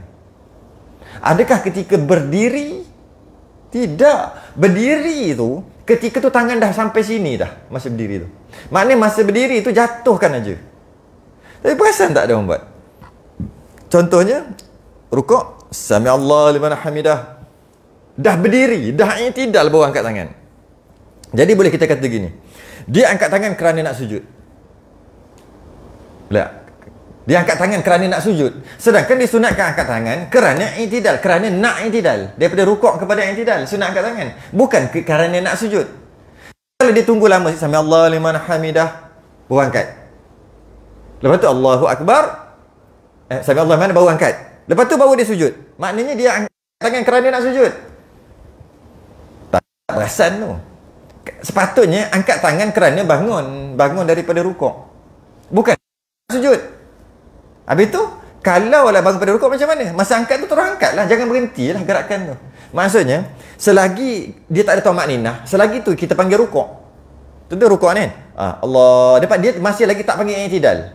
Adakah ketika berdiri tidak. Berdiri tu, ketika tu tangan dah sampai sini dah. Masa berdiri tu. Maknanya masa berdiri tu jatuhkan aja. Tapi perasan tak ada orang buat? Contohnya, rukuk. Sami Allah liman hamidah. Dah berdiri. Dah tidak baru angkat tangan. Jadi boleh kita kata begini Dia angkat tangan kerana nak sujud. Boleh tak? Dia angkat tangan kerana nak sujud. Sedangkan disunatkan angkat tangan kerana intidal. Kerana nak intidal. Daripada rukuk kepada intidal. Sunat angkat tangan. Bukan kerana nak sujud. Kalau dia tunggu lama sampai Allah liman hamidah. Baru angkat. Lepas tu Allahu Akbar. Eh, sampai Allah mana baru angkat. Lepas tu baru dia sujud. Maknanya dia angkat tangan kerana nak sujud. Tak perasan tu. Sepatutnya angkat tangan kerana bangun. Bangun daripada rukuk. Bukan sujud. Habis tu, kalau lah bangun pada rukuk macam mana? Masa angkat tu, terus angkat lah. Jangan berhenti lah gerakan tu. Maksudnya, selagi dia tak ada tomat ni, nah, selagi tu kita panggil rukuk. Tu tu rukuk kan? Ah, Allah, dapat dia masih lagi tak panggil i'tidal.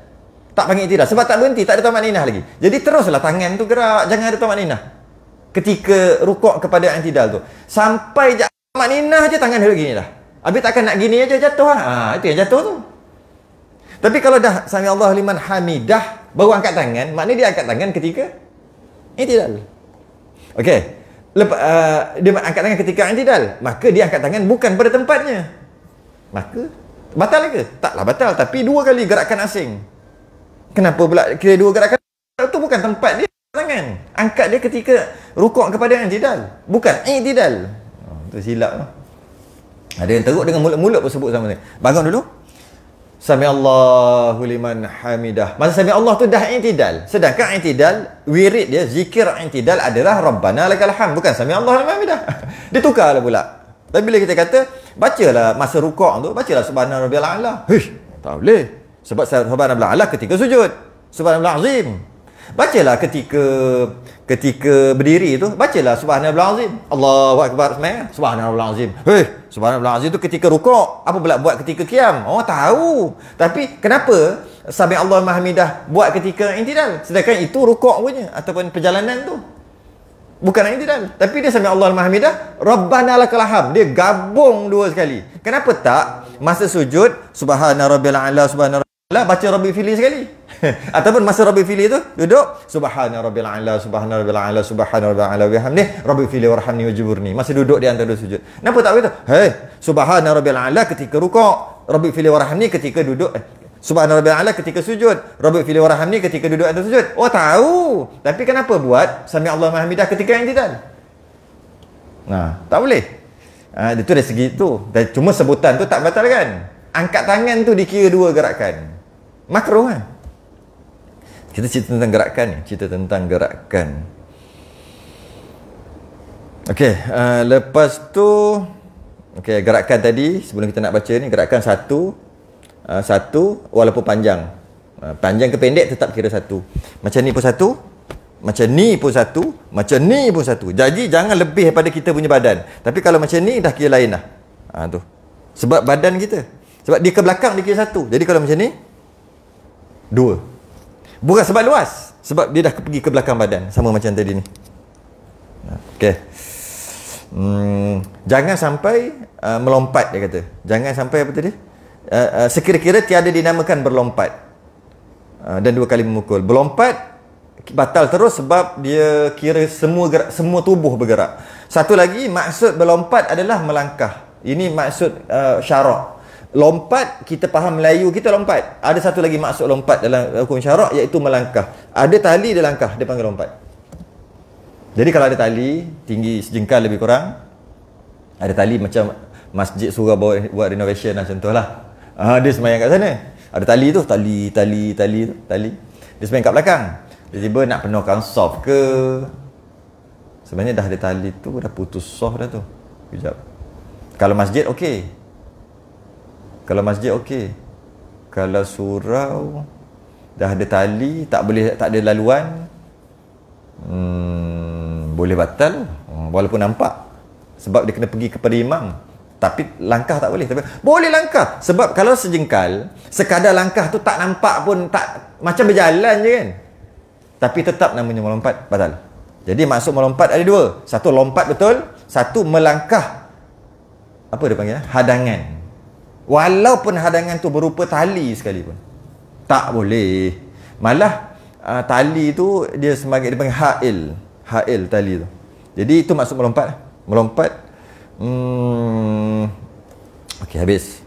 Tak panggil i'tidal sebab tak berhenti, tak ada tomat ninah lagi. Jadi teruslah tangan tu gerak, jangan ada tomat ninah. Ketika rukuk kepada i'tidal tu. Sampai jak tomat ninah je tangan dia gini lah. Habis takkan nak gini aja jatuh lah. ah. Ha, itu yang jatuh tu. Tapi kalau dah sami Allah liman hamidah, baru angkat tangan maknanya dia angkat tangan ketika i'tidal eh, okey lepas uh, eh, dia angkat tangan ketika i'tidal maka dia angkat tangan bukan pada tempatnya maka batal ke taklah batal tapi dua kali gerakan asing kenapa pula kira dua gerakan itu bukan tempat dia tangan angkat dia ketika rukuk kepada i'tidal bukan i'tidal eh, oh, tu silap ada yang teruk dengan mulut-mulut pun sebut sama ni bangun dulu Sami Allahu liman hamidah. Masa sami Allah tu dah intidal. Sedangkan intidal wirid dia zikir intidal adalah rabbana lakal hamd bukan sami Allah liman hamidah. dia tukarlah pula. Tapi bila kita kata bacalah masa rukuk tu bacalah subhana rabbiyal a'la. Hish, tak boleh. Sebab subhana rabbiyal a'la ketika sujud. Subhana rabbil azim. Bacalah ketika ketika berdiri tu, bacalah subhanallah alazim. Allahu akbar sembah. subhanallah alazim. Hei, subhanallah alazim tu ketika rukuk, apa pula buat ketika qiam? Oh, tahu. Tapi kenapa sabi Allah mahmidah buat ketika intidal? Sedangkan itu rukuk punya ataupun perjalanan tu. Bukan intidal, tapi dia sambil Allah mahmidah, Rabbana lakal Dia gabung dua sekali. Kenapa tak masa sujud subhanallah subhanarabbil ala subhanallah lah baca Rabbi Fili sekali. Ataupun masa Rabbi Fili tu duduk Subhana Rabbil Ala Subhana Rabbil Ala Subhana Rabbil Ala bihamdi Rabbi Fili warhamni wajburni. masa duduk di antara sujud. Kenapa tak begitu? Hey Subhana Rabbil Ala ketika rukuk, Rabbi Fili warhamni ketika duduk eh. Subhana Rabbil Ala ketika sujud, Rabbi Fili warhamni ketika duduk antara sujud. Oh tahu. Tapi kenapa buat Sami Allah Mahmidah ketika yang tidak? Nah, tak boleh. Ah, itu dari segi itu. Dan cuma sebutan tu tak batal kan? Angkat tangan tu dikira dua gerakan makro kan kita cerita tentang gerakan cerita tentang gerakan Okey, uh, lepas tu okey gerakan tadi sebelum kita nak baca ni gerakan satu uh, satu walaupun panjang uh, panjang ke pendek tetap kira satu macam ni pun satu macam ni pun satu macam ni pun satu jadi jangan lebih daripada kita punya badan tapi kalau macam ni dah kira lain lah uh, tu sebab badan kita sebab dia ke belakang dia kira satu jadi kalau macam ni Dua. Bukan sebab luas. Sebab dia dah pergi ke belakang badan. Sama macam tadi ni. Okay. Hmm, jangan sampai uh, melompat dia kata. Jangan sampai apa tadi? Uh, uh, sekira-kira tiada dinamakan berlompat. Uh, dan dua kali memukul. Berlompat batal terus sebab dia kira semua gerak, semua tubuh bergerak. Satu lagi maksud berlompat adalah melangkah. Ini maksud uh, syarak lompat kita faham Melayu kita lompat ada satu lagi maksud lompat dalam hukum syarak iaitu melangkah ada tali dia langkah dia panggil lompat jadi kalau ada tali tinggi sejengkal lebih kurang ada tali macam masjid surah buat, buat renovation lah contohlah ha, dia semayang kat sana ada tali tu tali tali tali tali dia semayang kat belakang tiba-tiba nak penuhkan soft ke sebenarnya dah ada tali tu dah putus soft dah tu kejap kalau masjid okey kalau masjid okey. Kalau surau dah ada tali, tak boleh tak ada laluan. Hmm, boleh batal hmm, walaupun nampak sebab dia kena pergi kepada imam tapi langkah tak boleh tapi boleh langkah sebab kalau sejengkal sekadar langkah tu tak nampak pun tak macam berjalan je kan tapi tetap namanya melompat batal jadi masuk melompat ada dua satu lompat betul satu melangkah apa dia panggil hadangan Walaupun hadangan tu berupa tali sekalipun. Tak boleh. Malah uh, tali tu dia sebagai dia panggil ha'il. Ha'il tali tu. Jadi itu maksud melompat. Melompat. Hmm. Okey habis.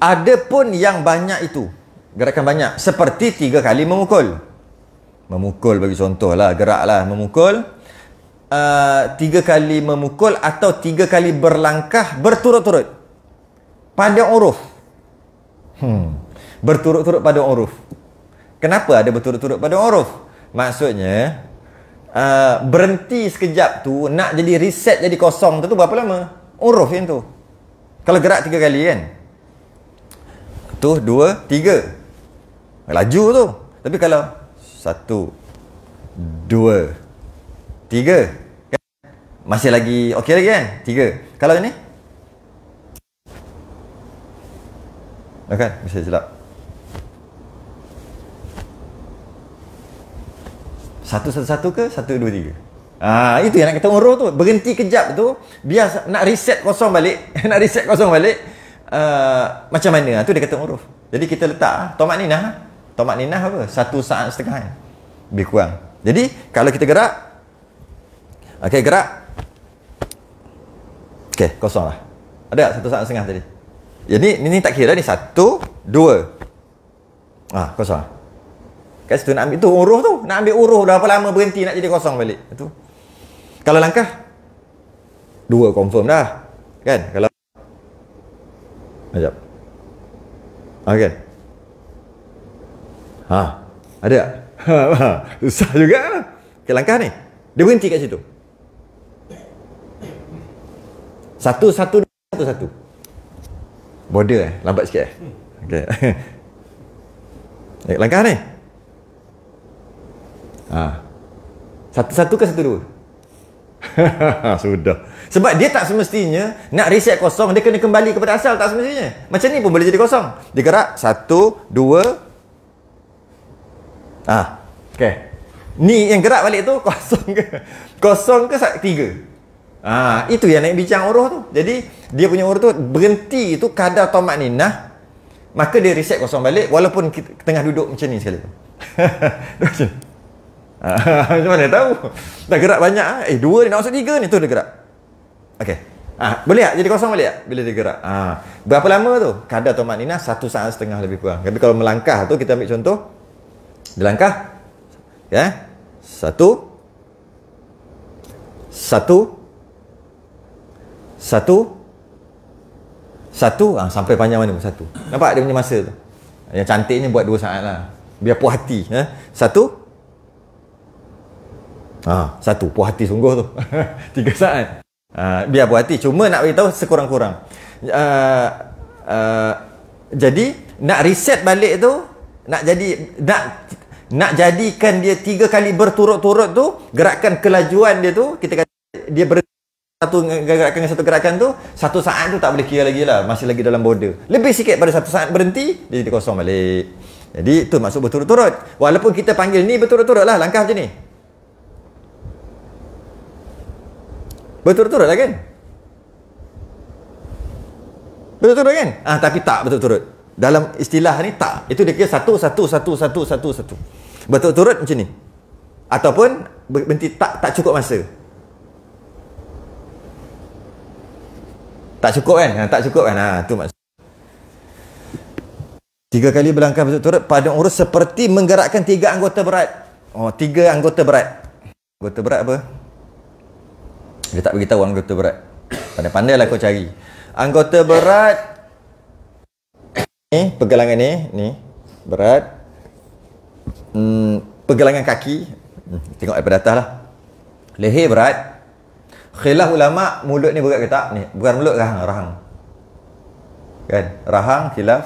Ada pun yang banyak itu. Gerakan banyak. Seperti tiga kali memukul. Memukul bagi contoh lah Geraklah memukul. Memukul uh, tiga kali memukul atau tiga kali berlangkah berturut-turut pada uruf. Hmm. Berturut-turut pada uruf. Kenapa ada berturut-turut pada uruf? Maksudnya uh, berhenti sekejap tu nak jadi reset jadi kosong tu, tu berapa lama? Uruf yang tu. Kalau gerak tiga kali kan? Tu dua, tiga. Laju tu. Tapi kalau satu, dua, Tiga kan? Masih lagi Okey lagi kan Tiga Kalau ni Okey kan? Mesti silap Satu satu satu ke Satu dua tiga Ah itu yang nak kata uruh tu berhenti kejap tu biar nak reset kosong balik nak reset kosong balik uh, macam mana ha, tu dia kata uruh jadi kita letak ah, tomat ninah tomat ninah apa satu saat setengah kan? lebih kurang jadi kalau kita gerak Okey, gerak. Okey, kosong lah. Ada tak satu saat setengah tadi? Ya, ni, ni, ni tak kira ni. Satu, dua. Ah, kosong lah. Kat situ nak ambil tu, uruh tu. Nak ambil uruh dah apa lama berhenti nak jadi kosong balik. Itu. Kalau langkah, dua confirm dah. Kan? Kalau... Sekejap. Okey. Ha, ada tak? Ha, susah juga. Okay, langkah ni. Dia berhenti kat situ. Satu, satu, satu, satu. Border eh. Lambat sikit eh. Okay. Eh, langkah ni. Ha. Satu, satu ke satu, dua? Sudah. Sebab dia tak semestinya nak reset kosong, dia kena kembali kepada asal tak semestinya. Macam ni pun boleh jadi kosong. Dia gerak, satu, dua. Ah, ha. okay. Ni yang gerak balik tu kosong ke? Kosong ke tiga? Ah, itu yang nak bincang uruh tu. Jadi dia punya uruh tu berhenti tu kadar tomat ninah maka dia reset kosong balik walaupun kita tengah duduk macam ni sekali. macam ah, mana tahu? Dah gerak banyak ah. Eh dua ni nak masuk tiga ni tu dia gerak. Okay. Ah, boleh tak jadi kosong balik tak bila dia gerak? Ah, berapa lama tu? Kadar tomat ninah satu saat setengah lebih kurang. Tapi kalau melangkah tu kita ambil contoh dia langkah. Ya. Satu. Satu satu satu ha, sampai panjang mana satu nampak dia punya masa tu yang cantiknya buat dua saat lah biar puas hati ha? satu ha, satu puas hati sungguh tu tiga saat ha, biar puas hati cuma nak beritahu sekurang-kurang uh, uh, jadi nak reset balik tu nak jadi nak nak jadikan dia tiga kali berturut-turut tu gerakan kelajuan dia tu kita kata dia ber satu gerakan satu gerakan tu satu saat tu tak boleh kira lagi lah masih lagi dalam border lebih sikit pada satu saat berhenti dia jadi kosong balik jadi tu maksud berturut-turut walaupun kita panggil ni berturut-turut lah langkah macam ni berturut-turut lah kan berturut-turut kan ah, tapi tak berturut-turut dalam istilah ni tak itu dia kira satu satu satu satu satu satu berturut-turut macam ni ataupun berhenti tak tak cukup masa Tak cukup kan? Ah, tak cukup kan? Ha, tu maksud. Tiga kali berlangkah berturut-turut pada urus seperti menggerakkan tiga anggota berat. Oh, tiga anggota berat. Anggota berat apa? Dia tak beritahu anggota berat. Pandai-pandai lah kau cari. Anggota berat. Ni, eh, pergelangan ni. Ni, berat. Hmm, pergelangan kaki. Hmm, tengok daripada atas lah. Leher berat khilaf ulama mulut ni berat ke tak ni bukan mulut rahang rahang kan rahang khilaf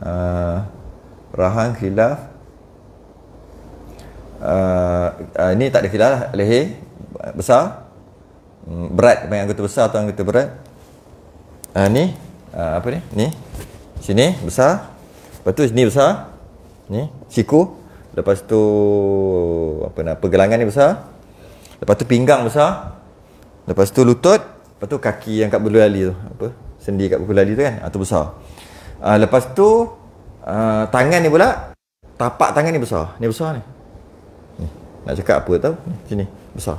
uh, rahang khilaf uh, uh, ini tak ada khilaf lah. leher besar mm, berat pengen anggota besar atau anggota berat uh, ni uh, apa ni ni sini besar lepas tu sini besar ni siku lepas tu apa nak pergelangan ni besar lepas tu pinggang besar Lepas tu lutut, lepas tu kaki yang kat bulu lali tu, apa? Sendi kat bulu lali tu kan? atau ah, tu besar. Uh, lepas tu uh, tangan ni pula tapak tangan ni besar. Ni besar ni. ni. Nak cakap apa tahu? Sini, besar.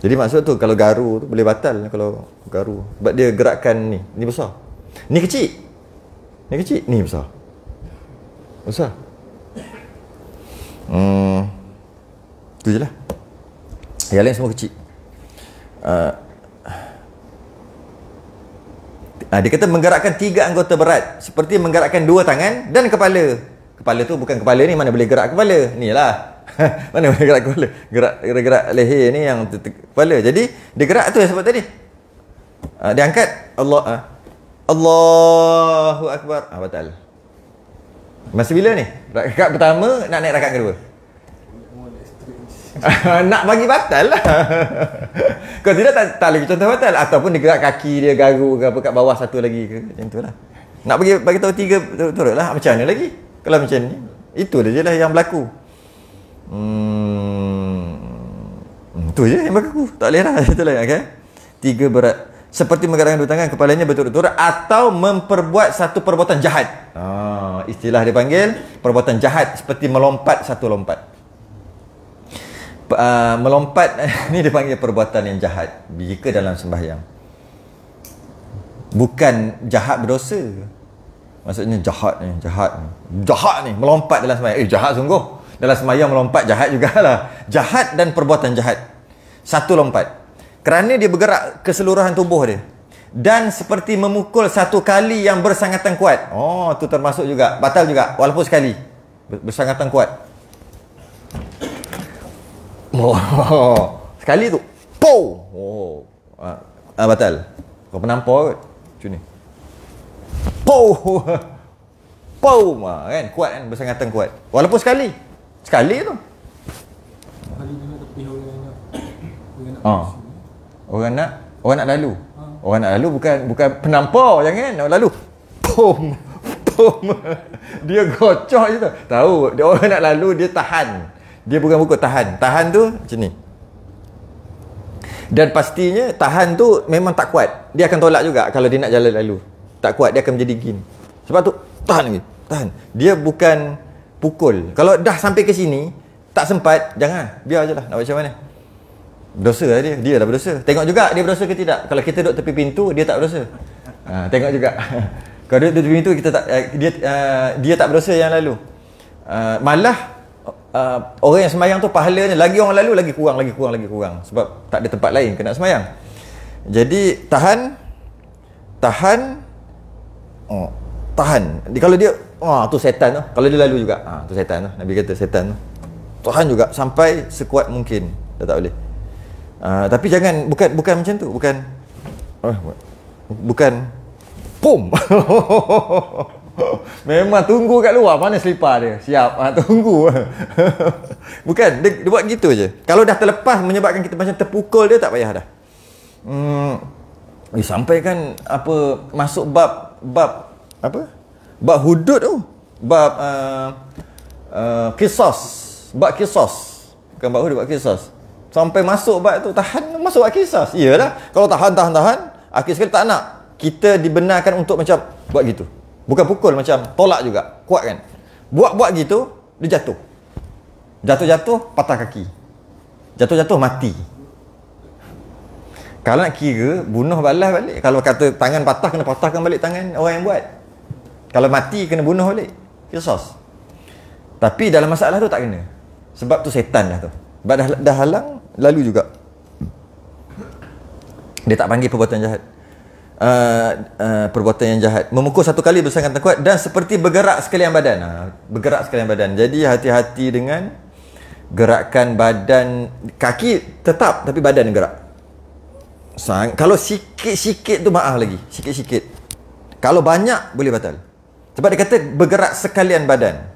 Jadi maksud tu kalau garu tu boleh batal lah kalau garu. Sebab dia gerakkan ni, ni besar. Ni kecil. Ni kecil, ni besar. Besar. Hmm. Tu je lah. Yang lain semua kecil uh, ah, dia kata menggerakkan tiga anggota berat seperti menggerakkan dua tangan dan kepala kepala tu bukan kepala ni mana boleh gerak kepala ni lah mana boleh gerak kepala gerak gerak, gerak leher ni yang kepala jadi dia gerak tu yang sebab tadi uh, dia angkat Allah uh, Allahu Akbar ah, batal masa bila ni rakat pertama nak naik rakat kedua nak bagi batal lah. Kau tidak tak, tak lagi contoh batal. Ataupun dia gerak kaki dia garu ke apa kat bawah satu lagi ke. Macam tu lah. Nak bagi, bagi tahu tiga turut lah. Macam mana lagi? Kalau macam ni. Itu je lah yang berlaku. Hmm. Itu hmm, je yang berlaku. Tak boleh lah. Itu lah. Okay? Tiga berat. Seperti menggerakkan dua tangan kepalanya betul betul atau memperbuat satu perbuatan jahat. Ah. ah, istilah dia panggil perbuatan jahat seperti melompat satu lompat uh, melompat ni dipanggil perbuatan yang jahat jika dalam sembahyang bukan jahat berdosa maksudnya jahat ni jahat ni jahat ni melompat dalam sembahyang eh jahat sungguh dalam sembahyang melompat jahat jugalah jahat dan perbuatan jahat satu lompat kerana dia bergerak keseluruhan tubuh dia dan seperti memukul satu kali yang bersangatan kuat oh tu termasuk juga batal juga walaupun sekali bersangatan kuat Oh. Sekali tu. pow, Oh. Ah, ah batal. Kau pernah nampak kot. Macam ni. Po. Po. Ah, kan kuat kan bersangatan kuat. Walaupun sekali. Sekali tu. Sekali tu nak tepi orang yang nak. Ah. Orang nak. Orang nak lalu. Ah. Orang nak lalu bukan bukan penampar jangan nak lalu. pow, Pum. Dia gocok je tu. Tahu dia orang nak lalu dia tahan dia bukan pokok tahan tahan tu macam ni dan pastinya tahan tu memang tak kuat dia akan tolak juga kalau dia nak jalan lalu tak kuat dia akan menjadi gin sebab tu tahan lagi tahan dia bukan pukul kalau dah sampai ke sini tak sempat jangan biar je lah nak macam mana dosa lah dia dia dah berdosa tengok juga dia berdosa ke tidak kalau kita duduk tepi pintu dia tak berdosa ha, tengok juga kalau duduk tepi pintu kita tak eh, dia, eh, dia tak berdosa yang lalu uh, malah uh, orang yang semayang tu pahalanya lagi orang lalu lagi kurang lagi kurang lagi kurang sebab tak ada tempat lain kena semayang jadi tahan tahan oh, tahan jadi, kalau dia oh, tu setan tu kalau dia lalu juga ah, tu setan tu Nabi kata setan tu tahan juga sampai sekuat mungkin dah tak boleh uh, tapi jangan bukan bukan macam tu bukan oh, bukan pum Memang tunggu kat luar Mana selipar dia Siap ha, Tunggu Bukan dia, dia buat gitu je Kalau dah terlepas Menyebabkan kita macam terpukul dia Tak payah dah hmm. Eh, sampai kan Apa Masuk bab Bab Apa Bab hudud tu Bab uh, uh, Kisos Bab kisos Bukan bab hudud Bab kisos Sampai masuk bab tu Tahan Masuk bab kisos Yalah Kalau tahan tahan tahan Akhir sekali tak nak Kita dibenarkan untuk macam Buat gitu Bukan pukul macam tolak juga. Kuat kan? Buat-buat gitu, dia jatuh. Jatuh-jatuh, patah kaki. Jatuh-jatuh, mati. Kalau nak kira, bunuh balas balik. Kalau kata tangan patah, kena patahkan balik tangan orang yang buat. Kalau mati, kena bunuh balik. Kisos. Tapi dalam masalah tu tak kena. Sebab tu setan lah tu. Sebab dah, dah halang, lalu juga. Dia tak panggil perbuatan jahat. Uh, uh, perbuatan yang jahat memukul satu kali bersangkan kuat dan seperti bergerak sekalian badan uh, bergerak sekalian badan jadi hati-hati dengan gerakan badan kaki tetap tapi badan gerak Sang, kalau sikit-sikit tu maaf lagi sikit-sikit kalau banyak boleh batal sebab dia kata bergerak sekalian badan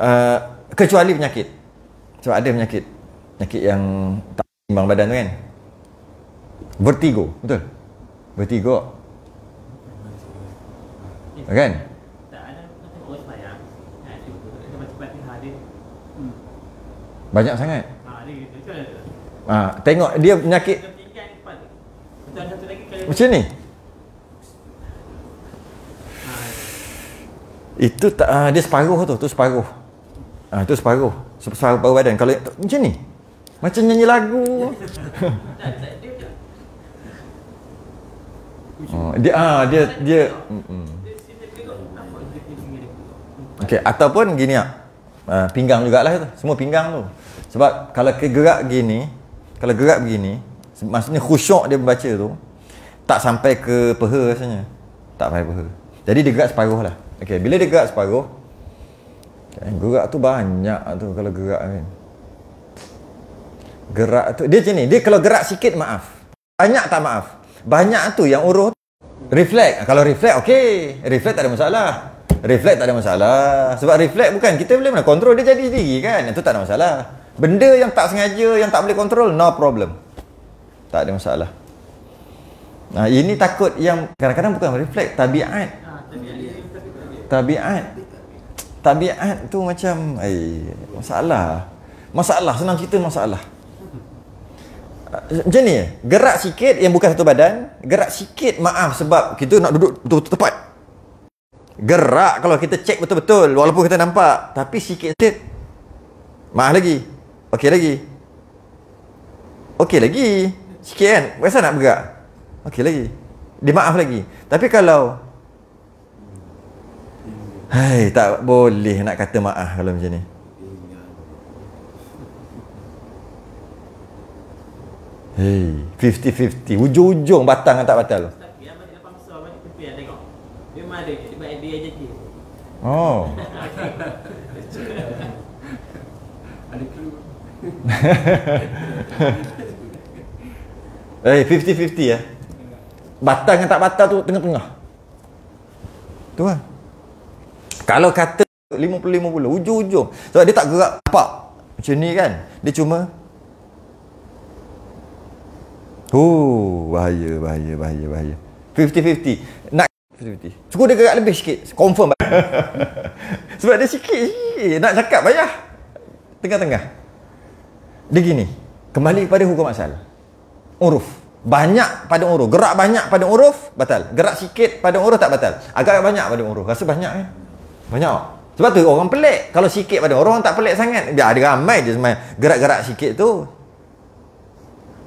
uh, kecuali penyakit sebab ada penyakit penyakit yang tak imbang badan tu kan vertigo betul bertiga. Eh, kan? Banyak sangat. Ha, tengok dia penyakit. Macam ni. Itu tak uh, ah, dia separuh tu, tu separuh. Ah ha, tu separuh. Separuh badan kalau macam ni. Macam nyanyi lagu. Oh, dia ah dia dia hmm. Okey ataupun gini ah. Uh, pinggang jugalah tu. Semua pinggang tu. Sebab kalau gerak gini, kalau gerak begini, maksudnya khusyuk dia membaca tu tak sampai ke peha rasanya. Tak sampai peha. Jadi dia gerak separuh lah. Okey, bila dia gerak separuh, okay, gerak tu banyak tu kalau gerak kan. Gerak tu dia macam ni, dia kalau gerak sikit maaf. Banyak tak maaf. Banyak tu yang urut. Reflect. Kalau reflect, okey. Reflect tak ada masalah. Reflect tak ada masalah. Sebab reflect bukan. Kita boleh mana kontrol dia jadi sendiri kan. Itu tak ada masalah. Benda yang tak sengaja, yang tak boleh kontrol, no problem. Tak ada masalah. Nah, ini takut yang kadang-kadang bukan reflect. Tabiat. Ah, tabiat. Tabiat tu macam, eh, masalah. Masalah. Senang cerita masalah macam ni gerak sikit yang bukan satu badan gerak sikit maaf sebab kita nak duduk betul-betul tepat gerak kalau kita cek betul-betul walaupun kita nampak tapi sikit sikit maaf lagi okey lagi okey lagi sikit kan biasa nak bergerak okey lagi dia maaf lagi tapi kalau hai tak boleh nak kata maaf kalau macam ni 50-50 Hujung-hujung batang kan tak batal Oh Eh, hey, 50-50 ya. Eh? Batang yang tak batal tu tengah-tengah. Tu lah. Kalau kata 50-50, hujung-hujung. Sebab dia tak gerak apa. Macam ni kan. Dia cuma Oh, bahaya, bahaya, bahaya, bahaya. 50-50. Nak 50-50. Suku dia gerak lebih sikit. Confirm. Sebab dia sikit, Nak cakap payah. Tengah-tengah. Dia gini. Kembali kepada hukum asal. Uruf. Banyak pada uruf. Gerak banyak pada uruf, batal. Gerak sikit pada uruf, tak batal. Agak banyak pada uruf. Rasa banyak kan? Banyak. Sebab tu orang pelik. Kalau sikit pada uruf, orang tak pelik sangat. Biar ada ramai je sebenarnya. Gerak-gerak sikit tu,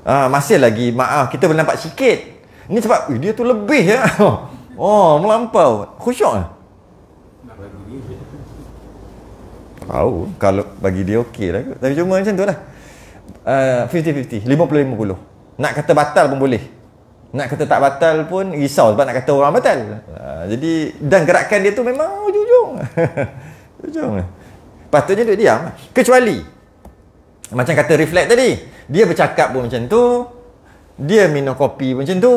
Ha, masih lagi maaf ah, kita boleh nampak sikit. Ni sebab eh, dia tu lebih ya. Oh. oh, melampau. Khusyuk ah. Tahu kalau bagi dia okey lah kot. Tapi cuma macam tu lah. Uh, 50-50. 50-50. Nak kata batal pun boleh. Nak kata tak batal pun risau sebab nak kata orang batal. Uh, jadi dan gerakan dia tu memang ujung-ujung. Patutnya duduk diam. Kecuali macam kata reflect tadi dia bercakap pun macam tu dia minum kopi pun macam tu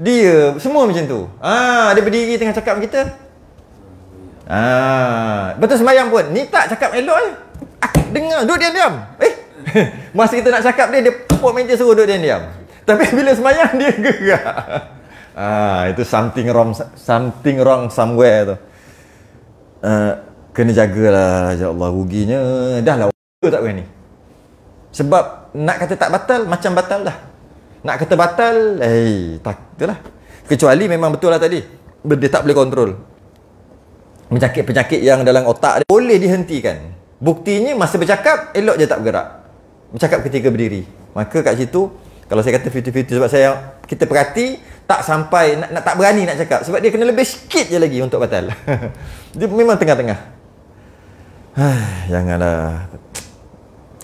dia semua macam tu ah dia berdiri tengah cakap kita ha, ah betul semayang pun ni tak cakap elok eh ah, dengar duduk diam diam eh masa kita nak cakap dia dia pukul meja suruh duduk diam diam tapi bila semayang dia gerak ah itu something wrong something wrong somewhere tu ah, kena jagalah ya Allah ruginya Dahlah, tak berani ni sebab nak kata tak batal, macam batal dah. Nak kata batal, eh, hey, tak, itulah. Kecuali memang betul lah tadi. Dia tak boleh kontrol. Penyakit-penyakit yang dalam otak dia boleh dihentikan. Buktinya masa bercakap, elok je tak bergerak. Bercakap ketika berdiri. Maka kat situ, kalau saya kata 50-50 sebab saya, kita perhati, tak sampai, nak, nak tak berani nak cakap. Sebab dia kena lebih sikit je lagi untuk batal. dia memang tengah-tengah. janganlah. -tengah.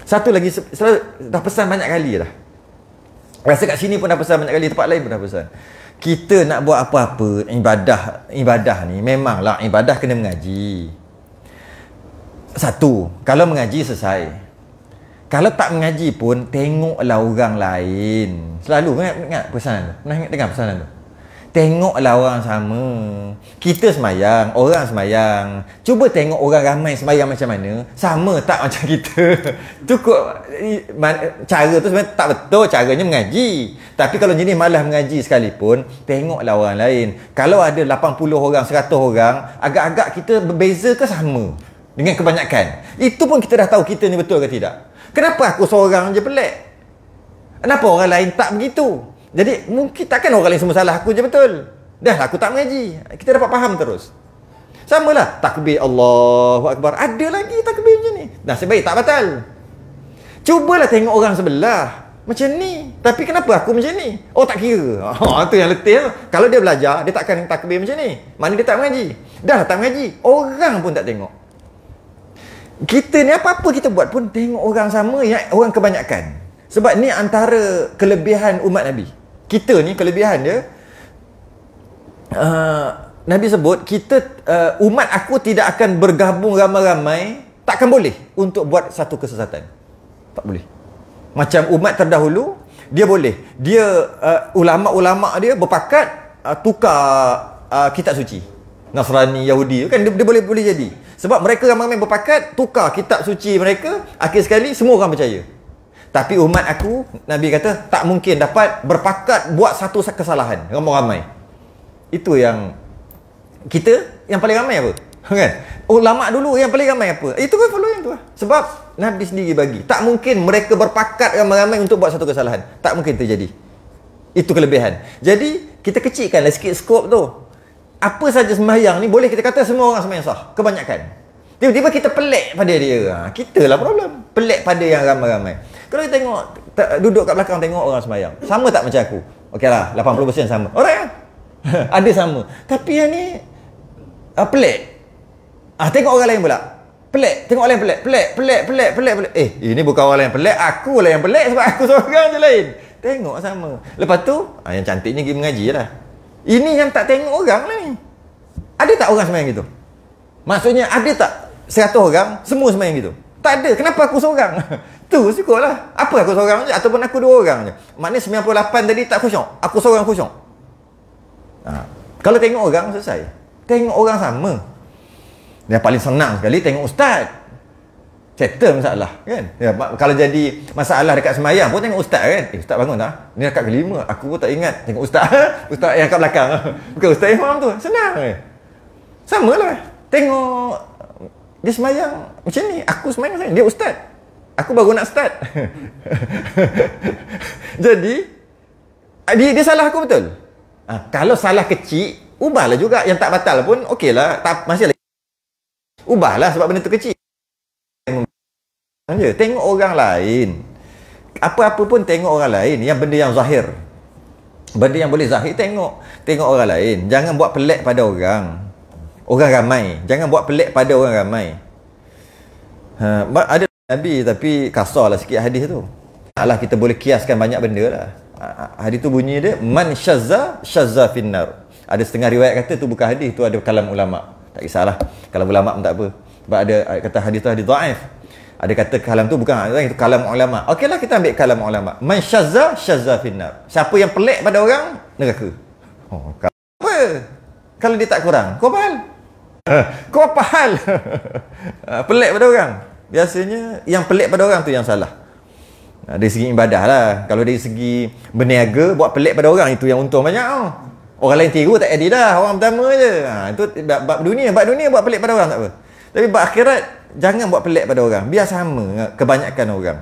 Satu lagi selalu dah pesan banyak kali dah. Rasa kat sini pun dah pesan banyak kali, tempat lain pun dah pesan. Kita nak buat apa-apa ibadah ibadah ni memanglah ibadah kena mengaji. Satu, kalau mengaji selesai. Kalau tak mengaji pun tengoklah orang lain. Selalu ingat, ingat pesanan tu. Pernah ingat dengar pesanan tu? Tengoklah orang sama Kita semayang Orang semayang Cuba tengok orang ramai semayang macam mana Sama tak macam kita Cukup Cara tu sebenarnya tak betul Caranya mengaji Tapi kalau jenis malah mengaji sekalipun Tengoklah orang lain Kalau ada 80 orang 100 orang Agak-agak kita berbeza ke sama Dengan kebanyakan Itu pun kita dah tahu kita ni betul ke tidak Kenapa aku seorang je pelik Kenapa orang lain tak begitu jadi mungkin takkan orang lain semua salah aku je betul. Dah lah, aku tak mengaji. Kita dapat faham terus. Sama lah takbir Allah Akbar. Ada lagi takbir macam ni. Dah sebaik tak batal. Cubalah tengok orang sebelah. Macam ni. Tapi kenapa aku macam ni? Oh tak kira. Oh tu yang letih tu. Kalau dia belajar, dia takkan takbir macam ni. Mana dia tak mengaji. Dah lah, tak mengaji. Orang pun tak tengok. Kita ni apa-apa kita buat pun tengok orang sama yang orang kebanyakan. Sebab ni antara kelebihan umat Nabi kita ni kelebihan dia uh, Nabi sebut kita uh, umat aku tidak akan bergabung ramai-ramai takkan boleh untuk buat satu kesesatan tak boleh macam umat terdahulu dia boleh dia uh, ulama-ulama dia berpakat uh, tukar uh, kitab suci Nasrani Yahudi kan dia, dia boleh boleh jadi sebab mereka ramai-ramai berpakat tukar kitab suci mereka akhir sekali semua orang percaya tapi umat aku, Nabi kata, tak mungkin dapat berpakat buat satu kesalahan. Ramai-ramai. Itu yang kita yang paling ramai apa? Kan? Ulama dulu yang paling ramai apa? Itu kan follow yang tu lah. Sebab Nabi sendiri bagi. Tak mungkin mereka berpakat ramai-ramai untuk buat satu kesalahan. Tak mungkin terjadi. Itu kelebihan. Jadi, kita kecilkanlah sikit skop tu. Apa saja sembahyang ni, boleh kita kata semua orang sembahyang sah. Kebanyakan. Tiba-tiba kita pelik pada dia. Ha, kita lah problem. Pelik pada yang ramai-ramai. Kalau kita tengok, duduk kat belakang tengok orang semayang. Sama tak macam aku? Okey lah, 80% sama. Orang kan? Ada sama. Tapi yang ni, uh, pelik. Ah, tengok orang lain pula. Pelik. Tengok orang lain pelik. Pelik, pelik, pelik, pelik. pelik. Eh, ini bukan orang lain pelik. Aku lah yang pelik sebab aku seorang je lain. Tengok sama. Lepas tu, ah, yang cantiknya pergi mengaji lah. Ini yang tak tengok orang lah ni. Ada tak orang semayang gitu? Maksudnya ada tak 100 orang semua semain gitu tak ada kenapa aku seorang tu cukup lah apa aku seorang je ataupun aku dua orang je maknanya 98 tadi tak khusyuk aku seorang khusyuk ha. kalau tengok orang selesai tengok orang sama yang paling senang sekali tengok ustaz settle masalah kan ya, kalau jadi masalah dekat semayang pun tengok ustaz kan eh ustaz bangun tak ni dekat kelima aku pun tak ingat tengok ustaz ustaz yang kat belakang bukan ustaz imam tu senang eh. sama lah tengok dia semayang macam ni aku semayang macam ni dia ustaz aku baru nak start jadi dia, dia salah aku betul ha, kalau salah kecil ubahlah juga yang tak batal pun okey lah masih lagi ubahlah sebab benda tu kecil tengok orang lain apa-apa pun tengok orang lain yang benda yang zahir benda yang boleh zahir tengok tengok orang lain jangan buat pelik pada orang orang ramai jangan buat pelik pada orang ramai ha, ada Nabi tapi kasar lah sikit hadis tu Alah kita boleh kiaskan banyak benda lah ha, ha, Hadis tu bunyi dia Man syazza syazza finnar Ada setengah riwayat kata tu bukan hadis tu ada kalam ulama' Tak kisahlah Kalau ulama' pun tak apa Sebab ada kata hadis tu hadis da'if Ada kata kalam tu bukan hadis itu kalam ulama' Okeylah kita ambil kalam ulama' Man syazza syazza finnar Siapa yang pelik pada orang Neraka Oh kalau dia tak kurang Kau apa Kau apa hal? Ah, pelik pada orang. Biasanya yang pelik pada orang tu yang salah. Ah, dari segi ibadah lah. Kalau dari segi berniaga, buat pelik pada orang itu yang untung banyak oh. Orang lain tiru tak edit dah. Orang pertama je. Ha, itu bab dunia. Bab dunia buat pelik pada orang tak apa. Tapi bab akhirat, jangan buat pelik pada orang. Biar sama kebanyakan orang.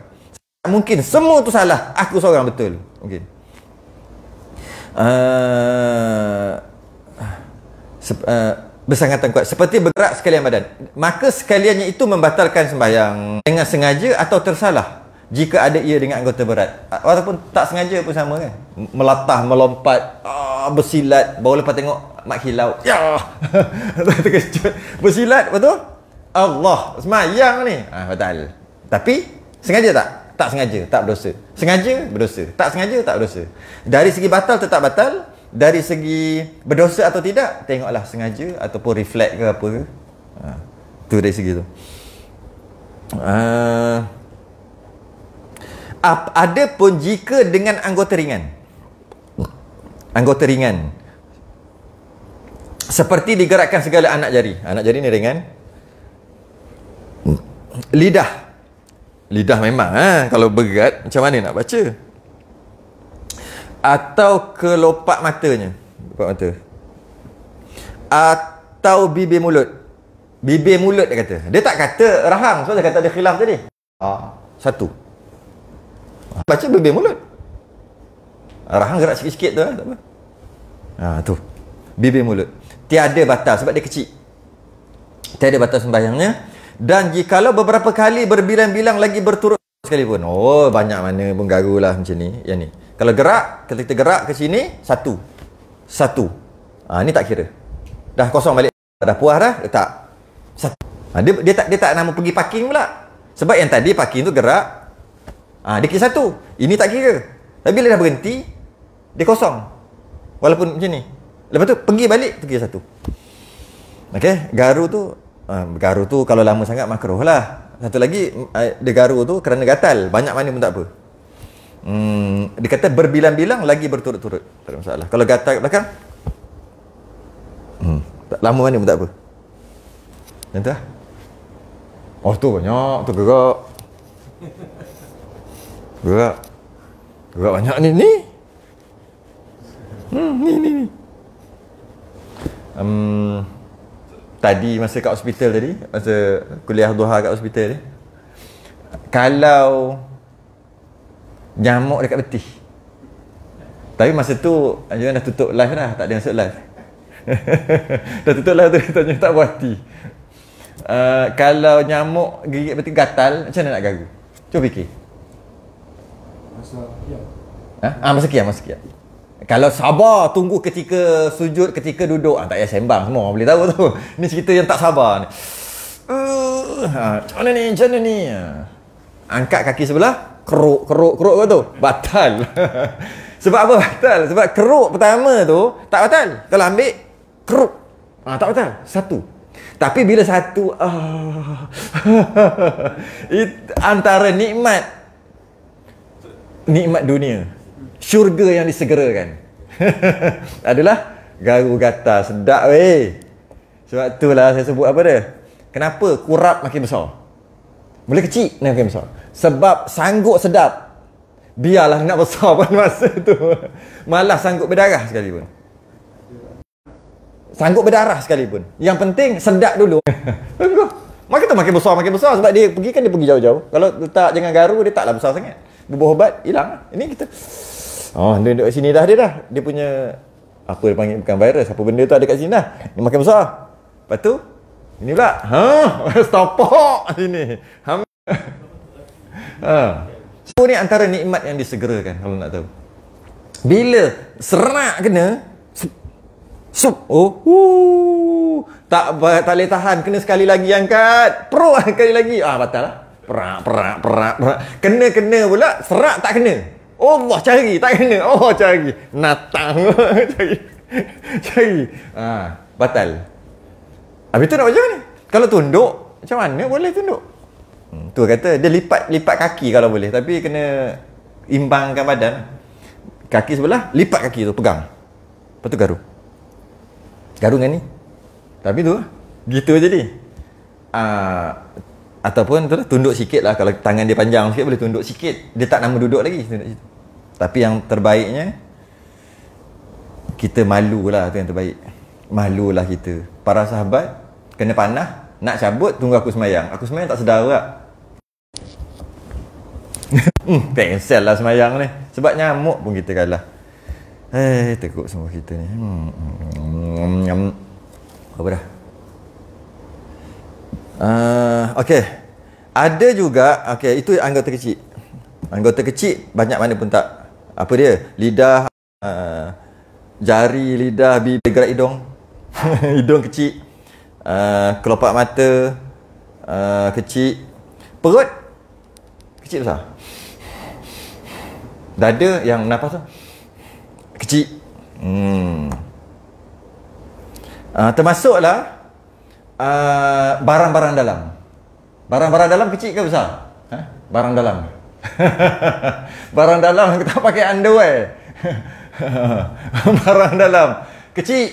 Mungkin semua tu salah. Aku seorang betul. Mungkin. Okay. Uh, sep, uh, bersangatan kuat seperti bergerak sekalian badan maka sekaliannya itu membatalkan sembahyang dengan sengaja atau tersalah jika ada ia dengan anggota berat walaupun tak sengaja pun sama kan melatah melompat ah, bersilat baru lepas tengok mak hilau ya terkejut bersilat betul Allah sembahyang ni ah, batal tapi sengaja tak tak sengaja tak berdosa sengaja berdosa tak sengaja tak berdosa dari segi batal tetap batal dari segi berdosa atau tidak tengoklah sengaja ataupun reflect ke apa ke ha, tu dari segi tu uh, ap, ada pun jika dengan anggota ringan anggota ringan seperti digerakkan segala anak jari anak jari ni ringan lidah lidah memang ha, kalau berat macam mana nak baca atau kelopak matanya kelopak mata atau bibir mulut bibir mulut dia kata dia tak kata rahang sebab dia kata ada khilaf tadi ah, satu baca bibir mulut rahang gerak sikit-sikit tu eh, tak apa ha, tu bibir mulut tiada batas sebab dia kecil tiada batas sembahyangnya dan jikalau beberapa kali berbilang-bilang lagi berturut sekalipun oh banyak mana pun garulah macam ni yang ni kalau gerak, kalau kita gerak ke sini, satu. Satu. Ha, ni tak kira. Dah kosong balik. Dah puas dah, letak. Satu. Ha, dia, dia, tak, dia tak nama pergi parking pula. Sebab yang tadi parking tu gerak. Ha, dia kira satu. Ini tak kira. Tapi bila dah berhenti, dia kosong. Walaupun macam ni. Lepas tu, pergi balik, tu kira satu. Okay, garu tu, uh, garu tu kalau lama sangat makruh lah. Satu lagi, uh, dia garu tu kerana gatal. Banyak mana pun tak apa. Hmm, dia berbilang-bilang lagi berturut-turut. Tak ada masalah. Kalau gatal kat belakang. Hmm, tak lama mana pun tak apa. Macam tu lah. Oh tu banyak. Tu gerak. Gerak. Gerak banyak ni. Ni. Hmm, ni ni ni. Um, tadi masa kat hospital tadi. Masa kuliah duha kat hospital ni. Kalau nyamuk dekat peti. Tapi masa tu Anjuran dah tutup live dah, tak ada masuk live. dah tutup live tu tanya tak buat. hati. Uh, kalau nyamuk gigit peti gatal, macam mana nak gagu, Cuba fikir. Masa kiam. Ha? Ah, masa kiam, masa kiam. Kalau sabar tunggu ketika sujud, ketika duduk, ah, tak payah sembang semua orang boleh tahu tu. Ni cerita yang tak sabar ni. Uh, ha, mana ni? Macam mana ni? Ah. Angkat kaki sebelah, keruk keruk keruk apa tu batal sebab apa batal sebab keruk pertama tu tak batal kalau ambil keruk ha, tak batal satu tapi bila satu ah, it, antara nikmat nikmat dunia syurga yang disegerakan adalah garu gata sedap weh sebab itulah saya sebut apa dia kenapa kurap makin besar boleh kecil nak makin besar. Sebab sanggup sedap. Biarlah nak besar pun masa tu. Malah sanggup berdarah pun, Sanggup berdarah pun. Yang penting sedap dulu. Maka tu makin besar, makin besar. Sebab dia pergi kan dia pergi jauh-jauh. Kalau letak jangan garu, dia taklah besar sangat. Bubuh obat, hilang. Lah. Ini kita... Oh, dia duduk sini dah dia dah. Dia punya... Apa dia panggil? Bukan virus. Apa benda tu ada kat sini dah. Ini makin besar. Lepas tu, ini pula. Ha, stopok sini. Ha. So, ni antara nikmat yang disegerakan kalau nak tahu. Bila serak kena sup, sup oh, wuh, tak tak boleh tahan kena sekali lagi angkat. Pro sekali lagi. Ah batal lah. Perak, perak, perak, perak. Kena, kena pula. Serak tak kena. Allah cari. Tak kena. Oh, cari. Natang. cari. cari. Ah, batal. Habis tu nak macam mana? Kalau tunduk, macam mana boleh tunduk? Hmm, tu kata dia lipat lipat kaki kalau boleh tapi kena imbangkan badan. Kaki sebelah, lipat kaki tu pegang. Lepas tu garu. Garu dengan ni. Tapi tu gitu jadi. Ah uh, ataupun tu lah, tunduk sikit lah kalau tangan dia panjang sikit boleh tunduk sikit dia tak nama duduk lagi tunduk situ. tapi yang terbaiknya kita malu lah tu yang terbaik malu lah kita para sahabat kena panah nak cabut tunggu aku semayang aku semayang tak sedar lah hmm, pensel lah semayang ni sebab nyamuk pun kita kalah Hei, eh, teguk semua kita ni hmm, hmm, hmm, hmm apa dah uh, ah, Okay ada juga okey itu anggota kecil anggota kecil banyak mana pun tak apa dia lidah uh, jari lidah bibir gerak hidung hidung kecil uh, kelopak mata uh, kecil perut kecil besar dada yang nafas tu kecil hmm. Uh, termasuklah uh, barang-barang dalam barang-barang dalam kecil ke besar huh? Ha? barang dalam barang dalam kita pakai underwear barang dalam kecil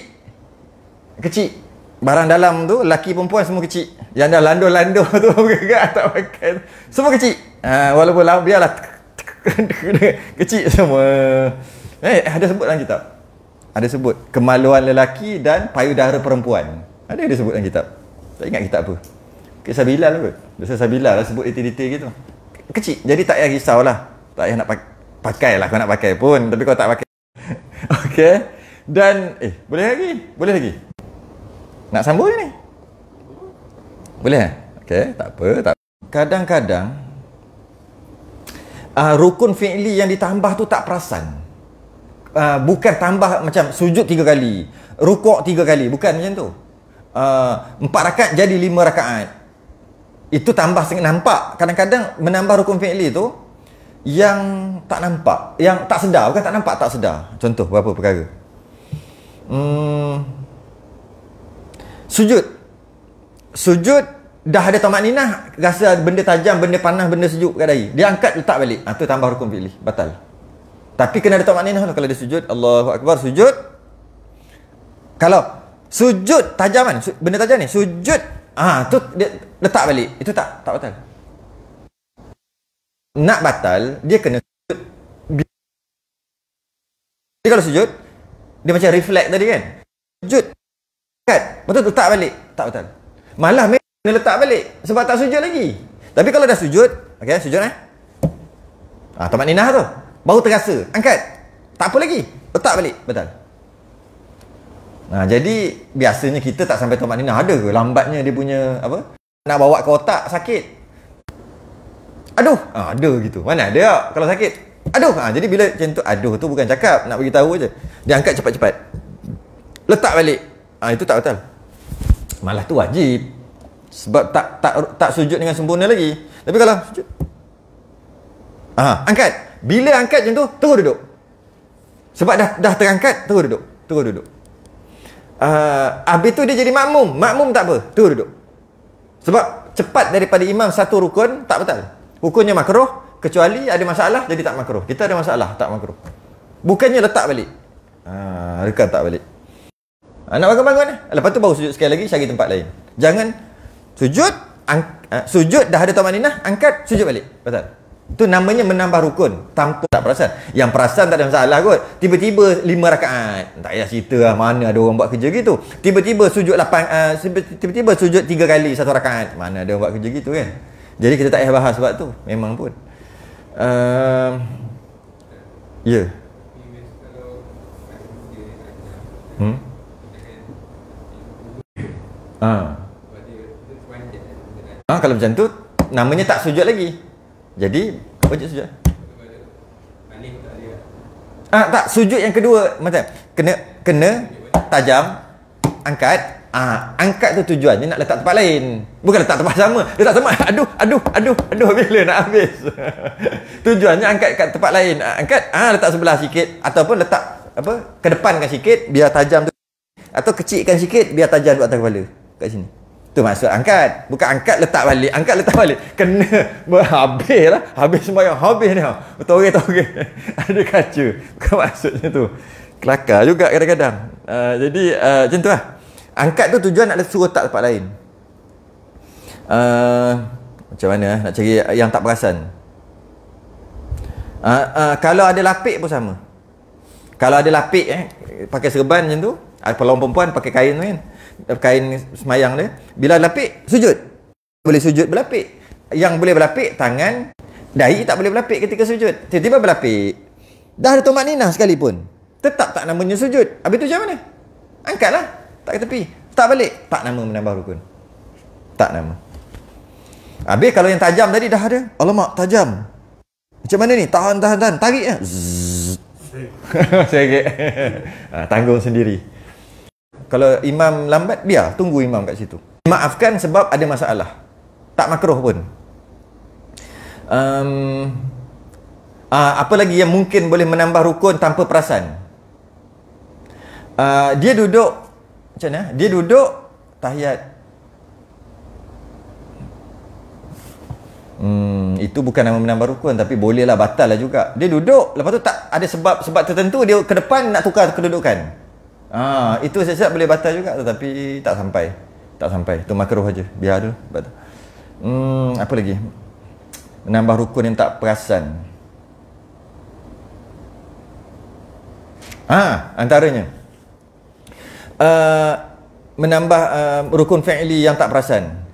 kecil barang dalam tu laki perempuan semua kecil yang dah lando lando tu gerak tak makan semua kecil ha, walaupun lah, biarlah kecil semua eh ada sebut dalam kitab ada sebut kemaluan lelaki dan payudara perempuan ada ada sebut dalam kitab tak ingat kitab apa kisah Bilal lah apa kisah Bilal lah sebut detail-detail gitu kecil jadi tak payah risaulah tak payah nak pakai lah Kalau nak pakai pun tapi kau tak pakai Okay dan eh boleh lagi boleh lagi nak sambung ni? Boleh? Okey, tak apa, tak Kadang-kadang uh, rukun fi'li yang ditambah tu tak perasan. Uh, bukan tambah macam sujud tiga kali, rukuk tiga kali, bukan macam tu. Uh, empat rakaat jadi lima rakaat. Itu tambah sangat nampak. Kadang-kadang menambah rukun fi'li tu yang tak nampak, yang tak sedar, bukan tak nampak, tak sedar. Contoh berapa perkara? Hmm, sujud sujud dah ada tamak ninah rasa benda tajam benda panah, benda sejuk kat dahi dia angkat letak balik ha, tu tambah hukum pilih batal tapi kena ada tamak ninah kalau dia sujud Allahu Akbar sujud kalau sujud tajam kan benda tajam ni sujud ah ha, tu dia letak balik itu tak tak batal nak batal dia kena sujud dia kalau sujud dia macam reflect tadi kan sujud kan betul tak balik tak betul malah kena letak balik sebab tak sujud lagi tapi kalau dah sujud okey sujud eh ah tempat ninah tu baru terasa angkat tak apa lagi letak balik betul nah jadi biasanya kita tak sampai tempat ninah ada ke lambatnya dia punya apa nak bawa ke otak sakit aduh ah, ada gitu mana ada kalau sakit aduh ah, jadi bila macam aduh tu bukan cakap nak bagi tahu aje dia angkat cepat-cepat letak balik Ah ha, itu tak betul. Malah tu wajib. Sebab tak tak tak sujud dengan sempurna lagi. Tapi kalau sujud. Ah, ha, angkat. Bila angkat macam tu, terus duduk. Sebab dah dah terangkat, terus duduk. Terus duduk. Ah, uh, habis tu dia jadi makmum. Makmum tak apa, terus duduk. Sebab cepat daripada imam satu rukun tak betul. Rukunnya makruh kecuali ada masalah jadi tak makruh. Kita ada masalah, tak makruh. Bukannya letak balik. Ah, ha, rekan tak balik. Ah, nak bangun-bangun eh? Lepas tu baru sujud sekali lagi Cari tempat lain Jangan Sujud ang, uh, Sujud dah ada tuan Angkat Sujud balik Betul Tu namanya menambah rukun Tanpa tak perasan Yang perasan tak ada masalah kot Tiba-tiba lima rakaat Tak payah cerita lah Mana ada orang buat kerja gitu Tiba-tiba sujud lapan uh, Tiba-tiba sujud tiga kali Satu rakaat Mana ada orang buat kerja gitu kan Jadi kita tak payah bahas sebab tu Memang pun uh, Ya yeah. Hmm Ha. Ha, kalau macam tu namanya tak sujud lagi. Jadi wajib sujud. Ah tak sujud yang kedua macam kena kena tajam angkat ah angkat tu tujuannya nak letak tempat lain bukan letak tempat sama letak tempat aduh aduh aduh aduh bila nak habis tujuannya angkat kat tempat lain ah, angkat ah letak sebelah sikit ataupun letak apa ke depankan sikit biar tajam tu atau kecilkan sikit biar tajam buat atas kepala kat sini. Tu maksud angkat. Bukan angkat letak balik. Angkat letak balik. Kena berhabis lah. Habis semua yang habis ni. Betul ke Ada kaca. Bukan maksudnya tu. Kelakar juga kadang-kadang. Uh, jadi uh, macam tu lah. Angkat tu tujuan nak suruh tak tempat lain. Uh, macam mana nak cari yang tak perasan. Uh, uh, kalau ada lapik pun sama. Kalau ada lapik eh, pakai serban macam tu. Pelawang perempuan pakai kain tu kan. Eh, kain semayang dia bila lapik sujud boleh sujud berlapik yang boleh berlapik tangan dahi tak boleh berlapik ketika sujud tiba-tiba berlapik dah ada tomat ninah sekalipun tetap tak namanya sujud habis tu macam mana angkatlah tak ke tepi tak balik tak nama menambah rukun tak nama habis kalau yang tajam tadi dah ada alamak tajam macam mana ni tahan tahan tahan tariknya saya ha, tanggung sendiri kalau imam lambat, biar tunggu imam kat situ. Maafkan sebab ada masalah. Tak makruh pun. Um, uh, apa lagi yang mungkin boleh menambah rukun tanpa perasan? Uh, dia duduk, macam mana? Dia duduk, tahiyat. Hmm, itu bukan nama menambah rukun tapi bolehlah batal lah juga dia duduk lepas tu tak ada sebab sebab tertentu dia ke depan nak tukar kedudukan Ah, itu siap-siap boleh batal juga tetapi tak sampai. Tak sampai. Itu makruh aja. Biar dulu batal. Hmm, apa lagi? Menambah rukun yang tak perasan. Ah, antaranya. Uh, menambah uh, rukun fi'li yang tak perasan.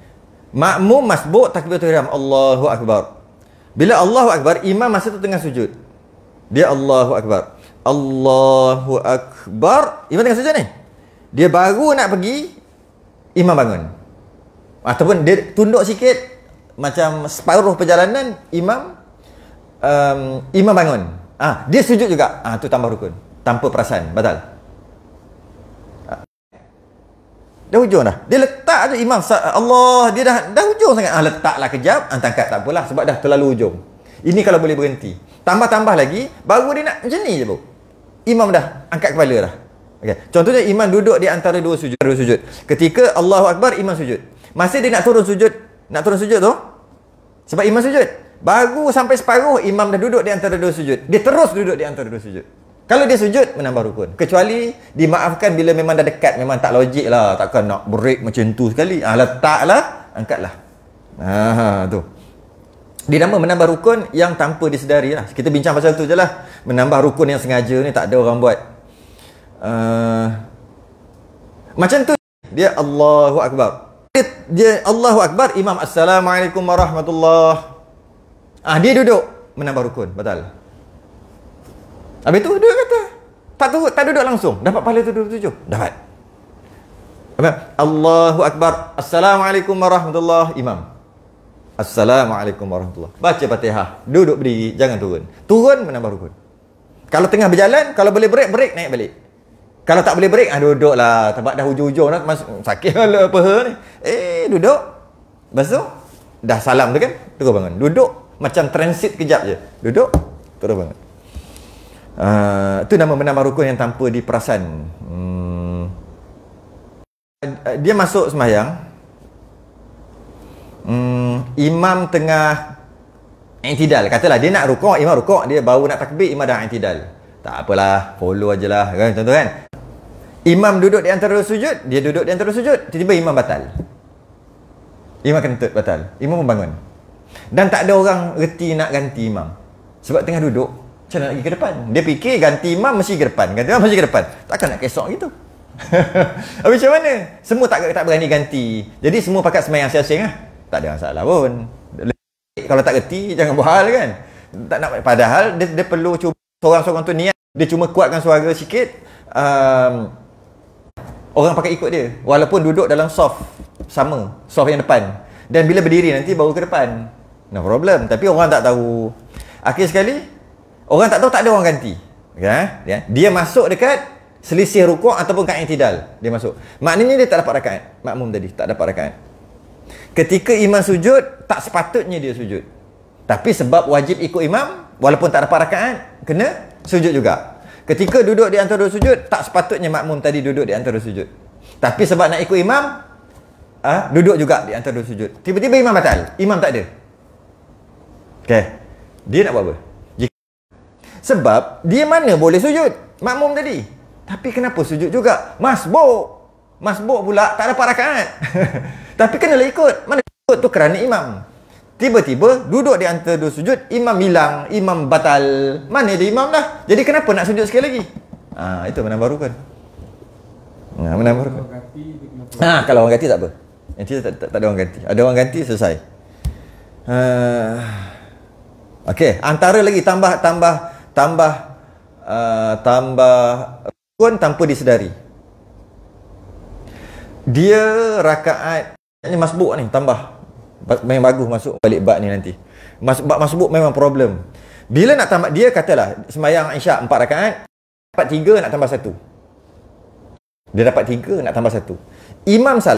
Makmum masbuk takbiratul ihram Allahu akbar. Bila Allahu akbar, imam masa tu tengah sujud. Dia Allahu akbar. Allahu Akbar. Imam tengah sujud ni. Dia baru nak pergi, imam bangun. Ataupun dia tunduk sikit, macam separuh perjalanan, imam um, imam bangun. Ah, dia sujud juga. Ah, tu tambah rukun. Tanpa perasaan. Batal. Ah. Dah hujung dah. Dia letak tu imam. Allah, dia dah dah hujung sangat. Ah, letaklah kejap. Ah, tangkap tak apalah. Sebab dah terlalu hujung. Ini kalau boleh berhenti. Tambah-tambah lagi, baru dia nak macam ni je bu. Imam dah angkat kepala dah. Okay. Contohnya imam duduk di antara dua sujud, dua sujud. Ketika Allahu Akbar, imam sujud. Masa dia nak turun sujud, nak turun sujud tu, sebab imam sujud. Baru sampai separuh, imam dah duduk di antara dua sujud. Dia terus duduk di antara dua sujud. Kalau dia sujud, menambah rukun. Kecuali dimaafkan bila memang dah dekat. Memang tak logik lah. Takkan nak break macam tu sekali. Ah, letak angkatlah. Angkat Ah, tu. Dia nama menambah rukun yang tanpa disedari lah. Kita bincang pasal tu je lah. Menambah rukun yang sengaja ni tak ada orang buat. Uh, macam tu dia Allahu Akbar. Dia, dia Allahu Akbar Imam Assalamualaikum Warahmatullahi Ah Dia duduk menambah rukun. Batal. Habis tu dia kata. Tak, turut, tak duduk langsung. Dapat pahala tu tujuh. Dapat. Allahu Akbar Assalamualaikum Warahmatullahi Imam. Assalamualaikum warahmatullahi wabarakatuh. Baca Fatihah, duduk berdiri, jangan turun. Turun menambah rukun. Kalau tengah berjalan, kalau boleh break, break naik balik. Kalau tak boleh break, ah duduklah. Tempat dah hujung-hujung dah masuk sakit kalau peha ni. Eh, duduk. Lepas dah salam tu kan? Terus bangun. Duduk macam transit kejap je. Duduk, terus bangun. Uh, tu nama menambah rukun yang tanpa diperasan. Hmm. Dia masuk semayang hmm, imam tengah intidal katalah dia nak rukuk imam rukuk dia baru nak takbir imam dah intidal tak apalah follow ajalah kan tuan-tuan kan imam duduk di antara sujud dia duduk di antara sujud tiba-tiba imam batal imam kentut batal imam pun bangun dan tak ada orang reti nak ganti imam sebab tengah duduk macam nak pergi ke depan dia fikir ganti imam mesti ke depan ganti imam mesti ke depan takkan nak kesok gitu Habis macam mana? Semua tak tak berani ganti. Jadi semua pakat semayang siasing lah tak ada masalah pun Lebih, kalau tak reti jangan berhal kan tak nak padahal dia, dia perlu cuba seorang-seorang tu niat dia cuma kuatkan suara sikit um, orang pakai ikut dia walaupun duduk dalam soft sama soft yang depan dan bila berdiri nanti baru ke depan no problem tapi orang tak tahu akhir sekali orang tak tahu tak ada orang ganti ya ya dia masuk dekat selisih rukuk ataupun kat tidal dia masuk maknanya dia tak dapat rakaat makmum tadi tak dapat rakaat ketika imam sujud tak sepatutnya dia sujud tapi sebab wajib ikut imam walaupun tak dapat rakaat kena sujud juga ketika duduk di antara sujud tak sepatutnya makmum tadi duduk di antara sujud tapi sebab nak ikut imam ah ha, duduk juga di antara sujud tiba-tiba imam batal imam tak ada okey dia nak buat apa Jika... sebab dia mana boleh sujud makmum tadi tapi kenapa sujud juga masbuk masbuk pula tak dapat rakaat Tapi kenalah ikut. Mana ikut tu kerana imam. Tiba-tiba duduk di antara dua sujud, imam hilang, imam batal. Mana dia imam dah? Jadi kenapa nak sujud sekali lagi? Ha, itu mana baru kan? nah ha, mana baru kan? Ha, kalau orang ganti tak apa. Nanti tak, tak, tak ada orang ganti. Ada orang ganti selesai. Ha, Okey, antara lagi tambah tambah tambah uh, tambah pun tanpa disedari. Dia rakaat ini masbuk ni tambah. Memang bagus masuk balik bak ni nanti. Mas bak masbuk memang problem. Bila nak tambah dia katalah semayang Isyak empat rakaat dapat tiga nak tambah satu Dia dapat tiga nak tambah satu Imam salah.